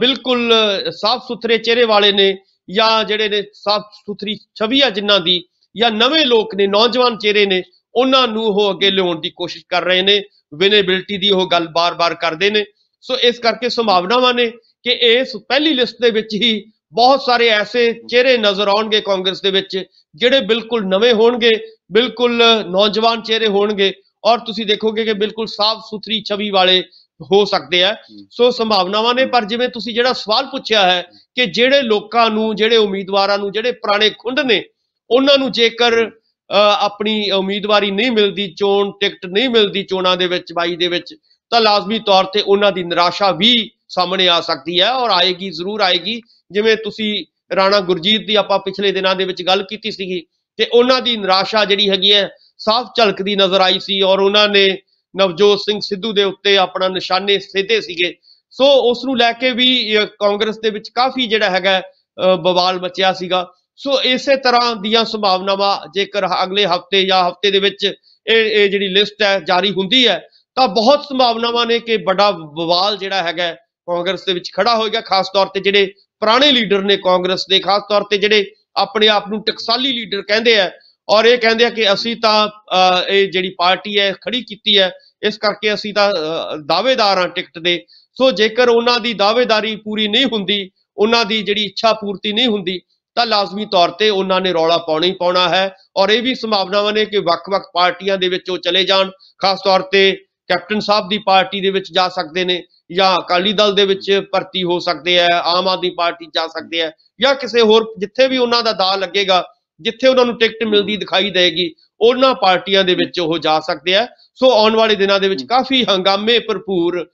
ਬਿਲਕੁਲ ਸਾਫ਼ ਸੁਥਰੇ ਚਿਹਰੇ ਵਾਲੇ ਨੇ ਜਾਂ ਜਿਹੜੇ ਨੇ ਸਾਫ਼ ਸੁਥਰੀ ਛਵੀ ਆ ਜਿਨ੍ਹਾਂ ਦੀ ਜਾਂ ਨਵੇਂ ਲੋਕ ਨੇ ਨੌਜਵਾਨ ਚਿਹਰੇ ਨੇ ਉਹਨਾਂ ਨੂੰ ਉਹ ਅੱਗੇ ਲਿਆਉਣ ਦੀ ਕੋਸ਼ਿਸ਼ ਕਰ ਰਹੇ ਨੇ ਵਿਨੇਬਿਲਟੀ ਦੀ ਉਹ ਗੱਲ ਬਾਰ-ਬਾਰ ਕਰਦੇ ਨੇ ਸੋ ਇਸ ਕਰਕੇ ਸੰਭਾਵਨਾਵਾਂ ਨੇ ਕਿ ਇਸ ਪਹਿਲੀ ਲਿਸਟ ਦੇ ਵਿੱਚ ਹੀ ਬਹੁਤ ਸਾਰੇ ਐਸੇ ਚਿਹਰੇ ਨਜ਼ਰ ਆਉਣਗੇ ਕਾਂਗਰਸ ਦੇ ਵਿੱਚ ਜਿਹੜੇ ਬਿਲਕੁਲ ਨਵੇਂ ਹੋਣਗੇ ਬਿਲਕੁਲ ਨੌਜਵਾਨ ਚਿਹਰੇ ਹੋਣਗੇ ਔਰ ਤੁਸੀਂ ਦੇਖੋਗੇ ਕਿ ਬਿਲਕੁਲ ਸਾਫ਼ ਸੁਥਰੀ ਛਵੀ ਵਾਲੇ ਹੋ ਸਕਦੇ ਆ ਸੋ ਸੰਭਾਵਨਾਵਾਂ ਨੇ ਪਰ ਜਿਵੇਂ ਤੁਸੀਂ ਜਿਹੜਾ ਸਵਾਲ ਪੁੱਛਿਆ ਹੈ ਕਿ ਜਿਹੜੇ ਲੋਕਾਂ ਨੂੰ ਜਿਹੜੇ ਉਮੀਦਵਾਰਾਂ ਨੂੰ ਜਿਹੜੇ ਪੁਰਾਣੇ ਖੁੰਡ ਨੇ ਉਹਨਾਂ ਨੂੰ ਜੇਕਰ ਆਪਣੀ ਉਮੀਦਵਾਰੀ ਨਹੀਂ ਮਿਲਦੀ ਚੋਣ ਟਿਕਟ ਨਹੀਂ ਮਿਲਦੀ ਚੋਣਾਂ ਦੇ ਵਿੱਚ ਬਾਈ ਦੇ ਵਿੱਚ ਤਾਂ ਲਾਜ਼ਮੀ ਤੌਰ ਤੇ ਉਹਨਾਂ ਦੀ ਨਿਰਾਸ਼ਾ ਵੀ ਸਾਹਮਣੇ ਆ ਸਕਦੀ ਹੈ ਔਰ ਆਏਗੀ ਜ਼ਰੂਰ ਆਏਗੀ ਜਿਵੇਂ ਤੁਸੀਂ ਰਾਣਾ ਗੁਰਜੀਤ ਦੀ ਆਪਾਂ ਪਿਛਲੇ ਦਿਨਾਂ ਦੇ ਵਿੱਚ ਗੱਲ ਕੀਤੀ ਸੀਗੀ ਤੇ ਉਹਨਾਂ ਦੀ ਨਿਰਾਸ਼ਾ ਜਿਹੜੀ ਹੈਗੀ ਹੈ ਸਾਫ਼ ਝਲਕਦੀ ਨਜ਼ਰ ਆਈ ਸੀ ਔਰ ਉਹਨਾਂ ਨੇ ਨਵਜੋਤ ਸਿੰਘ ਸਿੱਧੂ ਦੇ ਉੱਤੇ ਆਪਣਾ ਨਿਸ਼ਾਨੇ ਸਿੱਧੇ ਸੀਗੇ ਸੋ ਉਸ ਨੂੰ ਲੈ ਕੇ ਵੀ ਕਾਂਗਰਸ ਦੇ ਵਿੱਚ ਕਾਫੀ ਜਿਹੜਾ ਹੈਗਾ ਬਵਾਲ ਮਚਿਆ ਸੀਗਾ ਸੋ ਇਸੇ ਤਰ੍ਹਾਂ ਦੀਆਂ ਸੰਭਾਵਨਾਵਾਂ ਜੇਕਰ ਅਗਲੇ ਹਫਤੇ ਜਾਂ ਹਫਤੇ ਦੇ ਵਿੱਚ ਇਹ ਇਹ ਜਿਹੜੀ ਲਿਸਟ ਹੈ ਜਾਰੀ ਹੁੰਦੀ ਹੈ ਤਾਂ ਬਹੁਤ ਸੰਭਾਵਨਾਵਾਂ ਨੇ ਕਿ ਵੱਡਾ ਬਵਾਲ ਜਿਹੜਾ ਹੈਗਾ ਕਾਂਗਰਸ ਦੇ ਵਿੱਚ ਖੜਾ ਹੋਏਗਾ ਖਾਸ ਤੌਰ ਤੇ ਜਿਹੜੇ ਪੁਰਾਣੇ ਲੀਡਰ ਨੇ ਕਾਂਗਰਸ ਦੇ ਖਾਸ ਤੌਰ ਤੇ ਜਿਹੜੇ ਆਪਣੇ ਆਪ ਨੂੰ ਟਕਸਾਲੀ ਲੀਡਰ ਕਹਿੰਦੇ ਆ ਔਰ ਇਹ ਕਹਿੰਦੇ ਆ ਕਿ ਅਸੀਂ ਤਾਂ ਇਹ ਜਿਹੜੀ ਪਾਰਟੀ ਹੈ ਖੜੀ ਕੀਤੀ ਹੈ ਇਸ ਕਰਕੇ ਅਸੀਂ ਤਾਂ ਦਾਅਵੇਦਾਰ ਹਾਂ ਟਿਕਟ ਦੇ ਸੋ ਜੇਕਰ ਉਹਨਾਂ ਦੀ ਦਾਅਵੇਦਾਰੀ ਪੂਰੀ ਨਹੀਂ ਹੁੰਦੀ ਉਹਨਾਂ ਦੀ ਜਿਹੜੀ ਇੱਛਾ ਪੂਰਤੀ ਨਹੀਂ ਹੁੰਦੀ ਤਾਂ ਲਾਜ਼ਮੀ ਤੌਰ ਤੇ ਉਹਨਾਂ ਨੇ ਰੌਲਾ ਪਾਉਣਾ ਹੀ ਪਾਉਣਾ ਹੈ ਔਰ ਇਹ ਵੀ ਸੰਭਾਵਨਾਵਾਂ ਨੇ ਕਿ ਵੱਖ-ਵੱਖ ਪਾਰਟੀਆਂ ਦੇ ਵਿੱਚ ਉਹ ਚਲੇ ਜਾਣ ਖਾਸ ਤੌਰ ਤੇ ਕੈਪਟਨ ਸਾਹਿਬ ਦੀ ਪਾਰਟੀ ਦੇ ਵਿੱਚ ਜਾ ਸਕਦੇ ਨੇ ਜਾਂ ਅਕਾਲੀ ਦਲ ਦੇ ਵਿੱਚ ਭਰਤੀ ਹੋ ਸਕਦੇ ਆ ਆਮ ਆਦਮੀ ਪਾਰਟੀ ਜਾ ਸਕਦੇ ਆ ਜਾਂ ਕਿਸੇ ਹੋਰ ਜਿੱਥੇ ਵੀ ਉਹਨਾਂ ਦਾ ਦਾਅ ਲੱਗੇਗਾ ਜਿੱਥੇ ਉਹਨਾਂ ਨੂੰ ਟਿਕਟ ਮਿਲਦੀ ਦਿਖਾਈ ਦੇਗੀ ਉਹਨਾਂ ਪਾਰਟੀਆਂ ਦੇ ਵਿੱਚ ਉਹ ਜਾ ਸਕਦੇ ਆ ਸੋ ਆਉਣ ਵਾਲੇ ਦਿਨਾਂ ਦੇ ਵਿੱਚ ਕਾਫੀ ਹੰਗਾਮੇ ਭਰਪੂਰ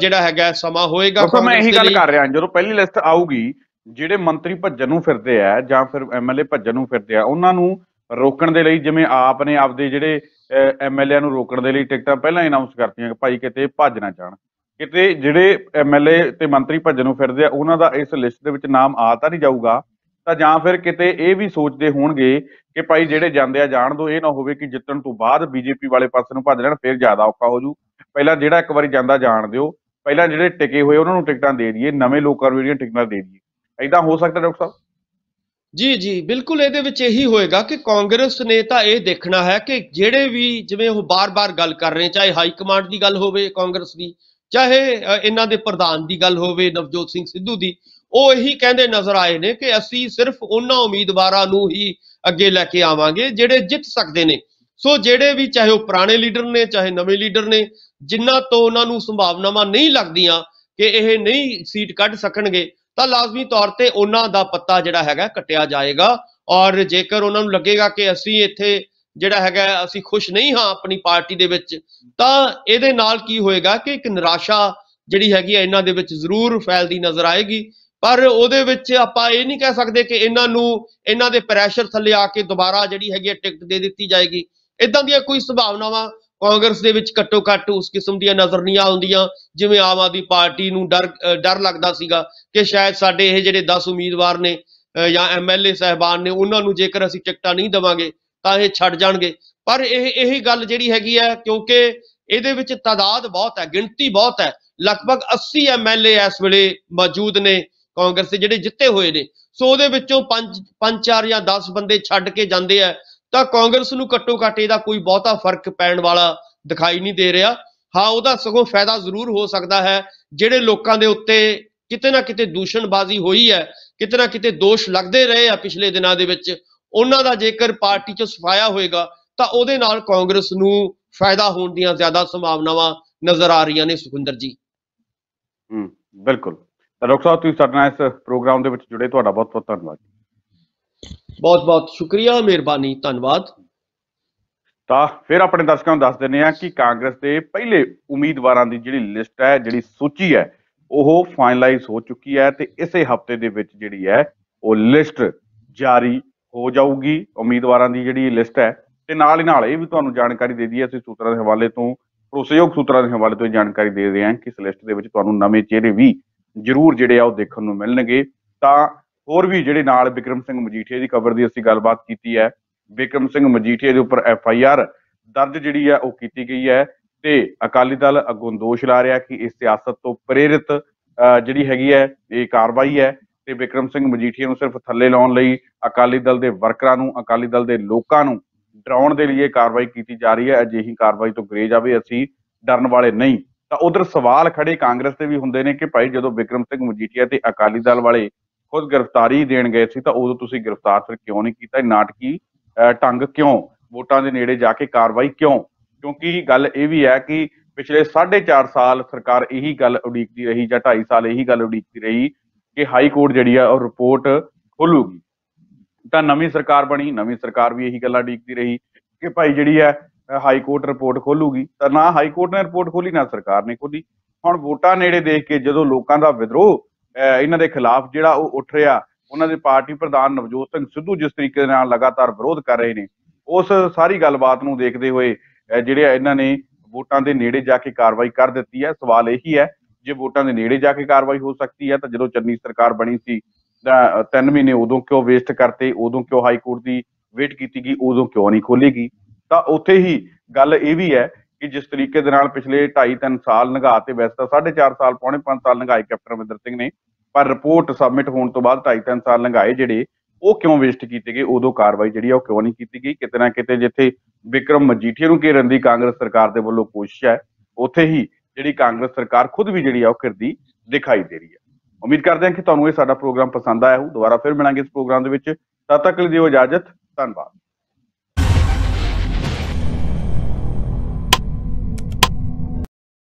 ਜਿਹੜਾ ਹੈਗਾ ਸਮਾਂ ਹੋਏਗਾ ਕਿਉਂਕਿ ਮੈਂ ਇਹੀ ਗੱਲ ਕਰ ਰਿਹਾ ਜਦੋਂ ਪਹਿਲੀ ਲਿਸਟ ਆਊਗੀ ਜਿਹੜੇ ਮੰਤਰੀ ਭੱਜਣ ਨੂੰ ਫਿਰਦੇ ਆ ਜਾਂ ਫਿਰ ਐਮਐਲਏ ਭੱਜਣ ਨੂੰ ਫਿਰਦੇ ਆ ਉਹਨਾਂ ਨੂੰ ਰੋਕਣ ਦੇ ਲਈ ਜਿਵੇਂ ਆਪ ਨੇ ਆਪਦੇ ਜਿਹੜੇ ਐਮਐਲਏ ਨੂੰ ਰੋਕਣ ਦੇ ਲਈ ਟਿਕਟਾਂ ਪਹਿਲਾਂ ਅਨਾਉਂਸ ਕਰਤੀਆਂ ਕਿ ਭਾਈ ਕਿਤੇ ਭੱਜ ਨਾ ਜਾਣ ਕਿਤੇ ਜਿਹੜੇ ਐਮਐਲਏ ਤੇ ਮੰਤਰੀ ਭੱਜਣ ਨੂੰ ਫਿਰਦੇ ਆ ਉਹਨਾਂ ਦਾ ਇਸ ਲਿਸਟ ਦੇ ਵਿੱਚ ਨਾਮ ਆ ਤਾਂ ਨਹੀਂ ਜਾਊਗਾ ਤਾਂ ਜਾਂ ਫਿਰ ਕਿਤੇ ਇਹ ਵੀ ਸੋਚਦੇ ਹੋਣਗੇ ਕਿ ਭਾਈ ਜਿਹੜੇ ਜਾਂਦੇ ਆ ਜਾਣ ਦੋ ਇਹ ਨਾ ਹੋਵੇ ਕਿ ਜਿੱਤਣ ਤੋਂ ਬਾਅਦ ਬੀਜੇਪੀ ਵਾਲੇ ਪਾਸੇ ਨੂੰ ਭੱਜ ਲੈਣ ਫਿਰ ਜ਼ਿਆਦਾ ਔਖਾ ਹੋ ਜੂ ਪਹਿਲਾਂ ਜਿਹੜਾ ਇੱਕ ਵਾਰੀ ਜਾਂਦਾ ਜਾਣ ਦਿਓ ਪਹਿਲਾਂ ਜਿਹੜੇ ਟਿਕੇ ਹੋਏ ਉਹਨਾਂ ਨੂੰ ਟਿਕਟਾਂ ਦੇ ਦਈਏ ਨਵੇਂ ਲੋਕਾਂ ਨੂੰ ਜਿਹੜੀਆਂ ਟਿਕਟਾਂ ਦੇ ਦਈਏ ਐਦਾਂ ਹੋ ਸਕਦਾ ਡਾਕਟਰ ਸਾਹਿਬ ਜੀ ਜੀ ਬਿਲਕੁਲ ਇਹਦੇ ਵਿੱਚ ਇਹੀ ਹੋਏਗਾ ਕਿ ਕਾਂਗਰਸ ਨੇ ਤਾਂ ਇਹ ਦੇਖਣਾ ਹੈ ਕਿ ਜਿਹੜੇ ਵੀ ਜਿਵੇਂ ਉਹ ਬਾਰ-ਬਾਰ ਗੱਲ ਕਰ ਰਹੇ ਚਾਹੇ ਹਾਈ ਕਮਾਂਡ ਦੀ ਗੱਲ ਹੋਵੇ ਕਾਂਗਰਸ ਦੀ ਚਾਹੇ ਇਹਨਾਂ ਦੇ ਪ੍ਰਧਾਨ ਦੀ ਗੱਲ ਹੋਵੇ ਨਵਜੋਤ ਸਿੰਘ ਸਿੱਧੂ ਦੀ ਉਹ ਇਹੀ ਕਹਿੰਦੇ ਨਜ਼ਰ ਆਏ ਨੇ ਕਿ ਅਸੀਂ ਸਿਰਫ ਉਹਨਾਂ ਉਮੀਦਵਾਰਾਂ ਨੂੰ ਹੀ ਅੱਗੇ ਲੈ ਕੇ ਆਵਾਂਗੇ ਜਿਹੜੇ ਜਿੱਤ ਸਕਦੇ ਨੇ ਸੋ ਜਿਹੜੇ ਵੀ ਚਾਹੇ ਉਹ ਪੁਰਾਣੇ ਲੀਡਰ ਨੇ ਚਾਹੇ ਨਵੇਂ ਲੀਡਰ ਨੇ ਜਿਨ੍ਹਾਂ ਤੋਂ ਉਹਨਾਂ ਨੂੰ ਸੰਭਾਵਨਾਵਾਂ ਨਹੀਂ ਲੱਗਦੀਆਂ ਕਿ ਇਹ ਨਹੀਂ ਸੀਟ ਕੱਢ ਸਕਣਗੇ ਤਾਂ ਲਾਜ਼ਮੀ ਤੌਰ ਤੇ ਉਹਨਾਂ ਦਾ ਪੱਤਾ ਜਿਹੜਾ ਹੈਗਾ ਕੱਟਿਆ ਜਾਏਗਾ ਔਰ ਜੇਕਰ ਉਹਨਾਂ ਨੂੰ ਲੱਗੇਗਾ ਕਿ ਅਸੀਂ ਇੱਥੇ ਜਿਹੜਾ ਹੈਗਾ ਅਸੀਂ ਖੁਸ਼ ਨਹੀਂ ਹਾਂ ਆਪਣੀ ਪਾਰਟੀ ਦੇ ਵਿੱਚ ਤਾਂ ਇਹਦੇ ਨਾਲ ਕੀ ਹੋਏਗਾ ਕਿ ਇੱਕ ਨਿਰਾਸ਼ਾ ਜਿਹੜੀ ਹੈਗੀ ਹੈ ਇਹਨਾਂ ਦੇ ਵਿੱਚ ਜ਼ਰੂਰ ਫੈਲਦੀ ਨਜ਼ਰ ਆਏਗੀ ਪਰ ਉਹਦੇ ਵਿੱਚ ਆਪਾਂ ਇਹ ਨਹੀਂ ਕਹਿ ਸਕਦੇ ਕਿ ਇਹਨਾਂ ਨੂੰ ਇਹਨਾਂ ਦੇ ਪ੍ਰੈਸ਼ਰ ਥੱਲੇ ਆ ਕੇ ਦੁਬਾਰਾ ਜਿਹੜੀ ਹੈਗੀ ਹੈ ਟਿਕਟ ਦੇ ਦਿੱਤੀ ਜਾਏਗੀ ਇਦਾਂ ਦੀਆਂ ਕੋਈ ਸੰਭਾਵਨਾਵਾਂ ਕਾਂਗਰਸ ਦੇ ਵਿੱਚ ਘੱਟੋ ਘੱਟ ਉਸ ਕਿਸਮ ਦੀਆਂ ਨਜ਼ਰ ਨਹੀਂ ਆਉਂਦੀਆਂ ਜਿਵੇਂ ਆਮ ਆਦੀ ਪਾਰਟੀ ਨੂੰ ਡਰ ਡਰ ਲੱਗਦਾ ਸੀਗਾ ਕਿ ਸ਼ਾਇਦ ਸਾਡੇ ਇਹ ਜਿਹੜੇ 10 ਉਮੀਦਵਾਰ ਨੇ ਜਾਂ ਐਮਐਲਏ ਸਹਿਬਾਨ ਨੇ ਉਹਨਾਂ ਨੂੰ ਜੇਕਰ ਅਸੀਂ ਟਿਕਟਾਂ ਨਹੀਂ ਦਵਾਂਗੇ ਤਾਂ ਇਹ ਛੱਡ ਜਾਣਗੇ ਪਰ ਇਹ ਇਹੀ ਗੱਲ ਜਿਹੜੀ ਹੈਗੀ ਹੈ ਕਿਉਂਕਿ ਇਹਦੇ ਵਿੱਚ ਤਾਦਾਦ ਬਹੁਤ ਹੈ ਗਿਣਤੀ ਬਹੁਤ ਹੈ ਲਗਭਗ 80 ਐਮਐਲਏ ਇਸ ਵੇਲੇ ਮੌਜੂਦ ਨੇ ਕਾਂਗਰਸ ਦੇ ਜਿਹੜੇ ਜਿੱਤੇ ਹੋਏ ਨੇ ਸੋ ਉਹਦੇ ਵਿੱਚੋਂ 5 5 4 ਜਾਂ 10 ਬੰਦੇ ਛੱਡ ਕੇ ਜਾਂਦੇ ਆ ਤਾਂ ਕਾਂਗਰਸ ਨੂੰ ਘੱਟੋ ਘੱਟ ਇਹਦਾ ਕੋਈ ਬਹੁਤਾ ਫਰਕ ਪੈਣ ਵਾਲਾ ਦਿਖਾਈ ਨਹੀਂ ਦੇ ਰਿਹਾ ਹਾਂ ਉਹਦਾ ਸਗੋਂ ਫਾਇਦਾ ਜ਼ਰੂਰ ਹੋ ਸਕਦਾ ਹੈ ਜਿਹੜੇ ਲੋਕਾਂ ਦੇ ਉੱਤੇ ਕਿਤੇ ਨਾ ਕਿਤੇ ਦੂਸ਼ਣਬਾਜ਼ੀ ਹੋਈ ਹੈ ਕਿਤੇ ਨਾ ਕਿਤੇ ਦੋਸ਼ ਲੱਗਦੇ ਰਹੇ ਆ ਪਿਛਲੇ ਦਿਨਾਂ ਦੇ ਵਿੱਚ ਉਹਨਾਂ ਦਾ ਜੇਕਰ ਪਾਰਟੀ 'ਚ ਸਫਾਇਆ ਹੋਏਗਾ ਤਾਂ ਉਹਦੇ ਨਾਲ ਕਾਂਗਰਸ ਨੂੰ ਫਾਇਦਾ ਹੋਣ ਦੀਆਂ ਜ਼ਿਆਦਾ ਸੰਭਾਵਨਾਵਾਂ ਨਜ਼ਰ ਆ ਰਹੀਆਂ ਨੇ ਸੁਖਿੰਦਰ ਜੀ ਹੂੰ ਬਿਲਕੁਲ ਡਾਕਟਰ ਸਾਹਿਬ ਤੁਸੀਂ ਸਾਡੇ ਨਾਲ ਇਸ ਪ੍ਰੋਗਰਾਮ ਦੇ ਵਿੱਚ ਜੁੜੇ ਤੁਹਾਡਾ ਬਹੁਤ ਬਹੁਤ ਧੰਨਵਾਦ ਬਹੁਤ ਬਹੁਤ ਸ਼ੁਕਰੀਆ ਮਿਹਰਬਾਨੀ ਧੰਨਵਾਦ ਤਾਂ ਫਿਰ ਆਪਣੇ ਦਰਸ਼ਕਾਂ ਨੂੰ ਦੱਸ ਦਿੰਨੇ ਆ ਕਿ ਕਾਂਗਰਸ ਦੇ ਪਹਿਲੇ ਉਮੀਦਵਾਰਾਂ ਦੀ ਜਿਹੜੀ ਲਿਸਟ ਹੈ ਜਿਹੜੀ ਸੂਚੀ ਹੈ ਉਹ ਫਾਈਨਲਾਈਜ਼ ਹੋ ਚੁੱਕੀ ਹੈ ਤੇ ਇਸੇ ਹਫਤੇ ਦੇ ਵਿੱਚ ਜਿਹੜੀ ਹੈ ਉਹ ਲਿਸਟ ਜਾਰੀ ਹੋ ਜਾਊਗੀ ਉਮੀਦਵਾਰਾਂ ਦੀ ਜਿਹੜੀ ਲਿਸਟ ਹੈ ਤੇ ਨਾਲ ਹੀ ਨਾਲ ਇਹ ਵੀ ਤੁਹਾਨੂੰ ਜਾਣਕਾਰੀ ਦੇ ਦਈਏ ਅਸੀਂ ਸੂਤਰਾਂ ਦੇ ਹਵਾਲੇ ਤੋਂ ਭਰੋਸੇਯੋਗ ਸੂਤਰਾਂ ਦੇ ਹਵਾਲੇ ਤੋਂ ਜਾਣਕਾਰੀ ਦੇ ਰਹੇ ਹਾਂ ਕਿ ਇਸ ਲਿਸਟ ਦੇ ਵਿੱਚ ਤੁਹਾਨੂੰ ਨਵੇਂ ਚਿਹਰੇ ਵੀ ਜ਼ਰੂਰ ਜਿਹੜੇ ਆ ਉਹ ਦੇਖਣ ਨੂੰ ਮਿਲਣਗੇ ਤਾਂ ਹੋਰ ਵੀ ਜਿਹੜੇ ਨਾਲ ਵਿਕਰਮ ਸਿੰਘ ਮਜੀਠੀਆ ਦੀ ਕਬਰ ਦੀ ਅਸੀਂ ਗੱਲਬਾਤ ਕੀਤੀ ਹੈ ਵਿਕਰਮ ਸਿੰਘ ਮਜੀਠੀਆ ਦੇ ਉੱਪਰ ਐਫ ਆਈ ਆਰ ਦਰਜ ਜਿਹੜੀ ਹੈ ਉਹ ਕੀਤੀ ਗਈ ਹੈ ਤੇ ਅਕਾਲੀ ਦਲ ਅੱਗੋਂ ਦੋਸ਼ ਲਾ ਰਿਹਾ ਕਿ ਇਸ ਸਿਆਸਤ ਤੋਂ ਪ੍ਰੇਰਿਤ ਜਿਹੜੀ ਹੈਗੀ ਹੈ ਇਹ ਕਾਰਵਾਈ ਹੈ ਤੇ ਵਿਕਰਮ ਸਿੰਘ ਮਜੀਠੀਆ ਨੂੰ ਸਿਰਫ ਥੱਲੇ ਲਾਉਣ ਲਈ ਅਕਾਲੀ ਦਲ ਦੇ ਵਰਕਰਾਂ ਨੂੰ ਅਕਾਲੀ ਦਲ ਦੇ ਲੋਕਾਂ ਨੂੰ ਡਰਾਉਣ ਦੇ ਲਈ ਇਹ ਕਾਰਵਾਈ ਕੀਤੀ ਜਾ ਰਹੀ ਹੈ ਅਜਿਹੀ ਕਾਰਵਾਈ ਤੋਂ ਗਰੇਜ ਆਵੇ ਅਸੀਂ ਡਰਨ ਵਾਲੇ ਨਹੀਂ ਤਾਂ ਉਧਰ ਸਵਾਲ ਖੜੇ ਕਾਂਗਰਸ ਤੇ ਵੀ ਹੁੰਦੇ ਨੇ ਕਿ ਭਾਈ ਜਦੋਂ ਵਿਕਰਮ ਸਿੰਘ ਮਜੀਠੀਆ ਤੇ ਅਕਾਲੀ ਦਲ ਵਾਲੇ ਖੁਦ ਗ੍ਰਿਫਤਾਰੀ ਦੇਣ ਗਏ ਸੀ ਤਾਂ ਉਦੋਂ ਤੁਸੀਂ ਗ੍ਰਿਫਤਾਰ ਫਿਰ ਕਿਉਂ ਨਹੀਂ ਕੀਤਾ ਨਾਟਕੀ ਟੰਗ ਕਿਉਂ ਵੋਟਾਂ ਦੇ ਨੇੜੇ ਜਾ ਕੇ ਕਾਰਵਾਈ ਕਿਉਂ ਕਿਉਂਕਿ ਗੱਲ ਇਹ ਵੀ ਹੈ ਕਿ ਪਿਛਲੇ 4.5 ਸਾਲ ਸਰਕਾਰ ਇਹੀ ਗੱਲ ਉਡੀਕਦੀ ਰਹੀ ਜਾਂ 2.5 ਸਾਲ ਇਹੀ ਗੱਲ ਉਡੀਕਦੀ ਰਹੀ ਕਿ ਹਾਈ ਕੋਰਟ ਜਿਹੜੀ ਆ ਉਹ ਰਿਪੋਰਟ ਖੋਲੂਗੀ ਤਾਂ ਨਵੀਂ ਸਰਕਾਰ ਬਣੀ ਨਵੀਂ ਸਰਕਾਰ ਵੀ ਇਹੀ ਗੱਲਾਂ ਡੀਕਦੀ ਰਹੀ ਕਿ ਭਾਈ ਜਿਹੜੀ ਹੈ ਹਾਈ ਕੋਰਟ ਰਿਪੋਰਟ ਖੋਲੂਗੀ ਤਾਂ ਨਾ ਹਾਈ ਕੋਰਟ ਨੇ ਰਿਪੋਰਟ ਖੋਲੀ ਨਾ ਸਰਕਾਰ ਨੇ ਖੋਲੀ ਹੁਣ ਵੋਟਾਂ ਨੇੜੇ ਦੇਖ ਕੇ ਜਦੋਂ ਲੋਕਾਂ ਦਾ ਵਿਦਰੋਹ ਇਹਨਾਂ ਦੇ ਖਿਲਾਫ ਜਿਹੜਾ ਉਹ ਉੱਠ ਰਿਹਾ ਉਹਨਾਂ ਦੇ ਪਾਰਟੀ ਪ੍ਰਧਾਨ ਨਵਜੋਤ ਸਿੰਘ ਸਿੱਧੂ ਜਿਸ ਤਰੀਕੇ ਦੇ ਨਾਲ ਲਗਾਤਾਰ ਵਿਰੋਧ ਕਰ ਰਹੇ ਨੇ ਉਸ ਸਾਰੀ ਗੱਲਬਾਤ ਨੂੰ ਦੇਖਦੇ ਹੋਏ ਜਿਹੜੇ ਇਹਨਾਂ ਨੇ ਵੋਟਾਂ ਦੇ ਨੇੜੇ ਜਾ ਕੇ ਕਾਰਵਾਈ ਕਰ ਦਿੱਤੀ ਹੈ ਸਵਾਲ ਇਹੀ ਹੈ ਜੇ ਵੋਟਾਂ ਦੇ ਨੇੜੇ ਜਾ ਕੇ ਕਾਰਵਾਈ ਹੋ ਸਕਦੀ ਹੈ ਤਾਂ ਜਦੋਂ ਚੰਨੀ ਸਰਕਾਰ ਬਣੀ ਸੀ ਤਾਂ 3 ਮਹੀਨੇ ਉਦੋਂ ਕਿਉਂ ਵੇਸਟ ਕਰਤੇ ਉਦੋਂ ਕਿਉਂ ਹਾਈ ਕੋਰਟ ਦੀ ਵੇਟ ਕੀਤੀ ਗਈ ਉਦੋਂ ਕਿਉਂ ਨਹੀਂ ਖੋਲੇਗੀ ਤਾਂ ਉੱਥੇ ਹੀ ਗੱਲ ਇਹ ਵੀ ਹੈ ਕਿ ਜਿਸ ਤਰੀਕੇ ਦੇ ਨਾਲ ਪਿਛਲੇ 2.5-3 ਸਾਲ ਲੰਘਾ ਤੇ ਵੈਸੇ ਤਾਂ 4.5 ਸਾਲ ਪੌਣੇ 5 ਸਾਲ ਲੰਘਾਏ ਕੈਪਟਨ ਅਮਰਿੰਦਰ ਸਿੰਘ ਨੇ ਪਰ ਰਿਪੋਰਟ ਸਬਮਿਟ ਹੋਣ ਤੋਂ ਬਾਅਦ 2.5-3 ਸਾਲ ਲੰਘਾਏ ਜਿਹੜੇ ਉਹ ਕਿਉਂ ਵੇਸਟ ਕੀਤੇ ਗਏ ਉਦੋਂ ਕਾਰਵਾਈ ਜਿਹੜੀ ਆ ਉਹ ਕਿਉਂ ਨਹੀਂ ਕੀਤੀ ਗਈ ਕਿਤੇ ਨਾ ਕਿਤੇ ਜਿੱਥੇ ਵਿਕਰਮ ਮਜੀਠੀਆ ਨੂੰ ਘੇਰਨ ਦੀ ਕਾਂਗਰਸ ਸਰਕਾਰ ਦੇ ਵੱਲੋਂ ਕੋਸ਼ਿਸ਼ ਹੈ ਉੱਥੇ ਹੀ ਜਿਹੜੀ ਕਾਂਗਰਸ ਸਰਕਾਰ ਖੁਦ ਵੀ ਜਿਹੜੀ ਆ ਉਹ ਕਰਦੀ ਦਿਖਾਈ ਦੇ ਰਹੀ ਹੈ ਉਮੀਦ ਕਰਦੇ ਹਾਂ ਕਿ ਤੁਹਾਨੂੰ ਇਹ ਸਾਡਾ ਪ੍ਰੋਗਰਾਮ ਪਸੰਦ ਆਇਆ ਹੋਊ ਦੁਬਾਰਾ ਫਿਰ ਮਿਲਾਂਗੇ ਇਸ ਪ੍ਰੋਗਰਾਮ ਦੇ ਵਿੱਚ ਤਦ ਤੱਕ ਲਈ ਦਿਓ ਇਜਾਜ਼ਤ ਧੰਨਵਾਦ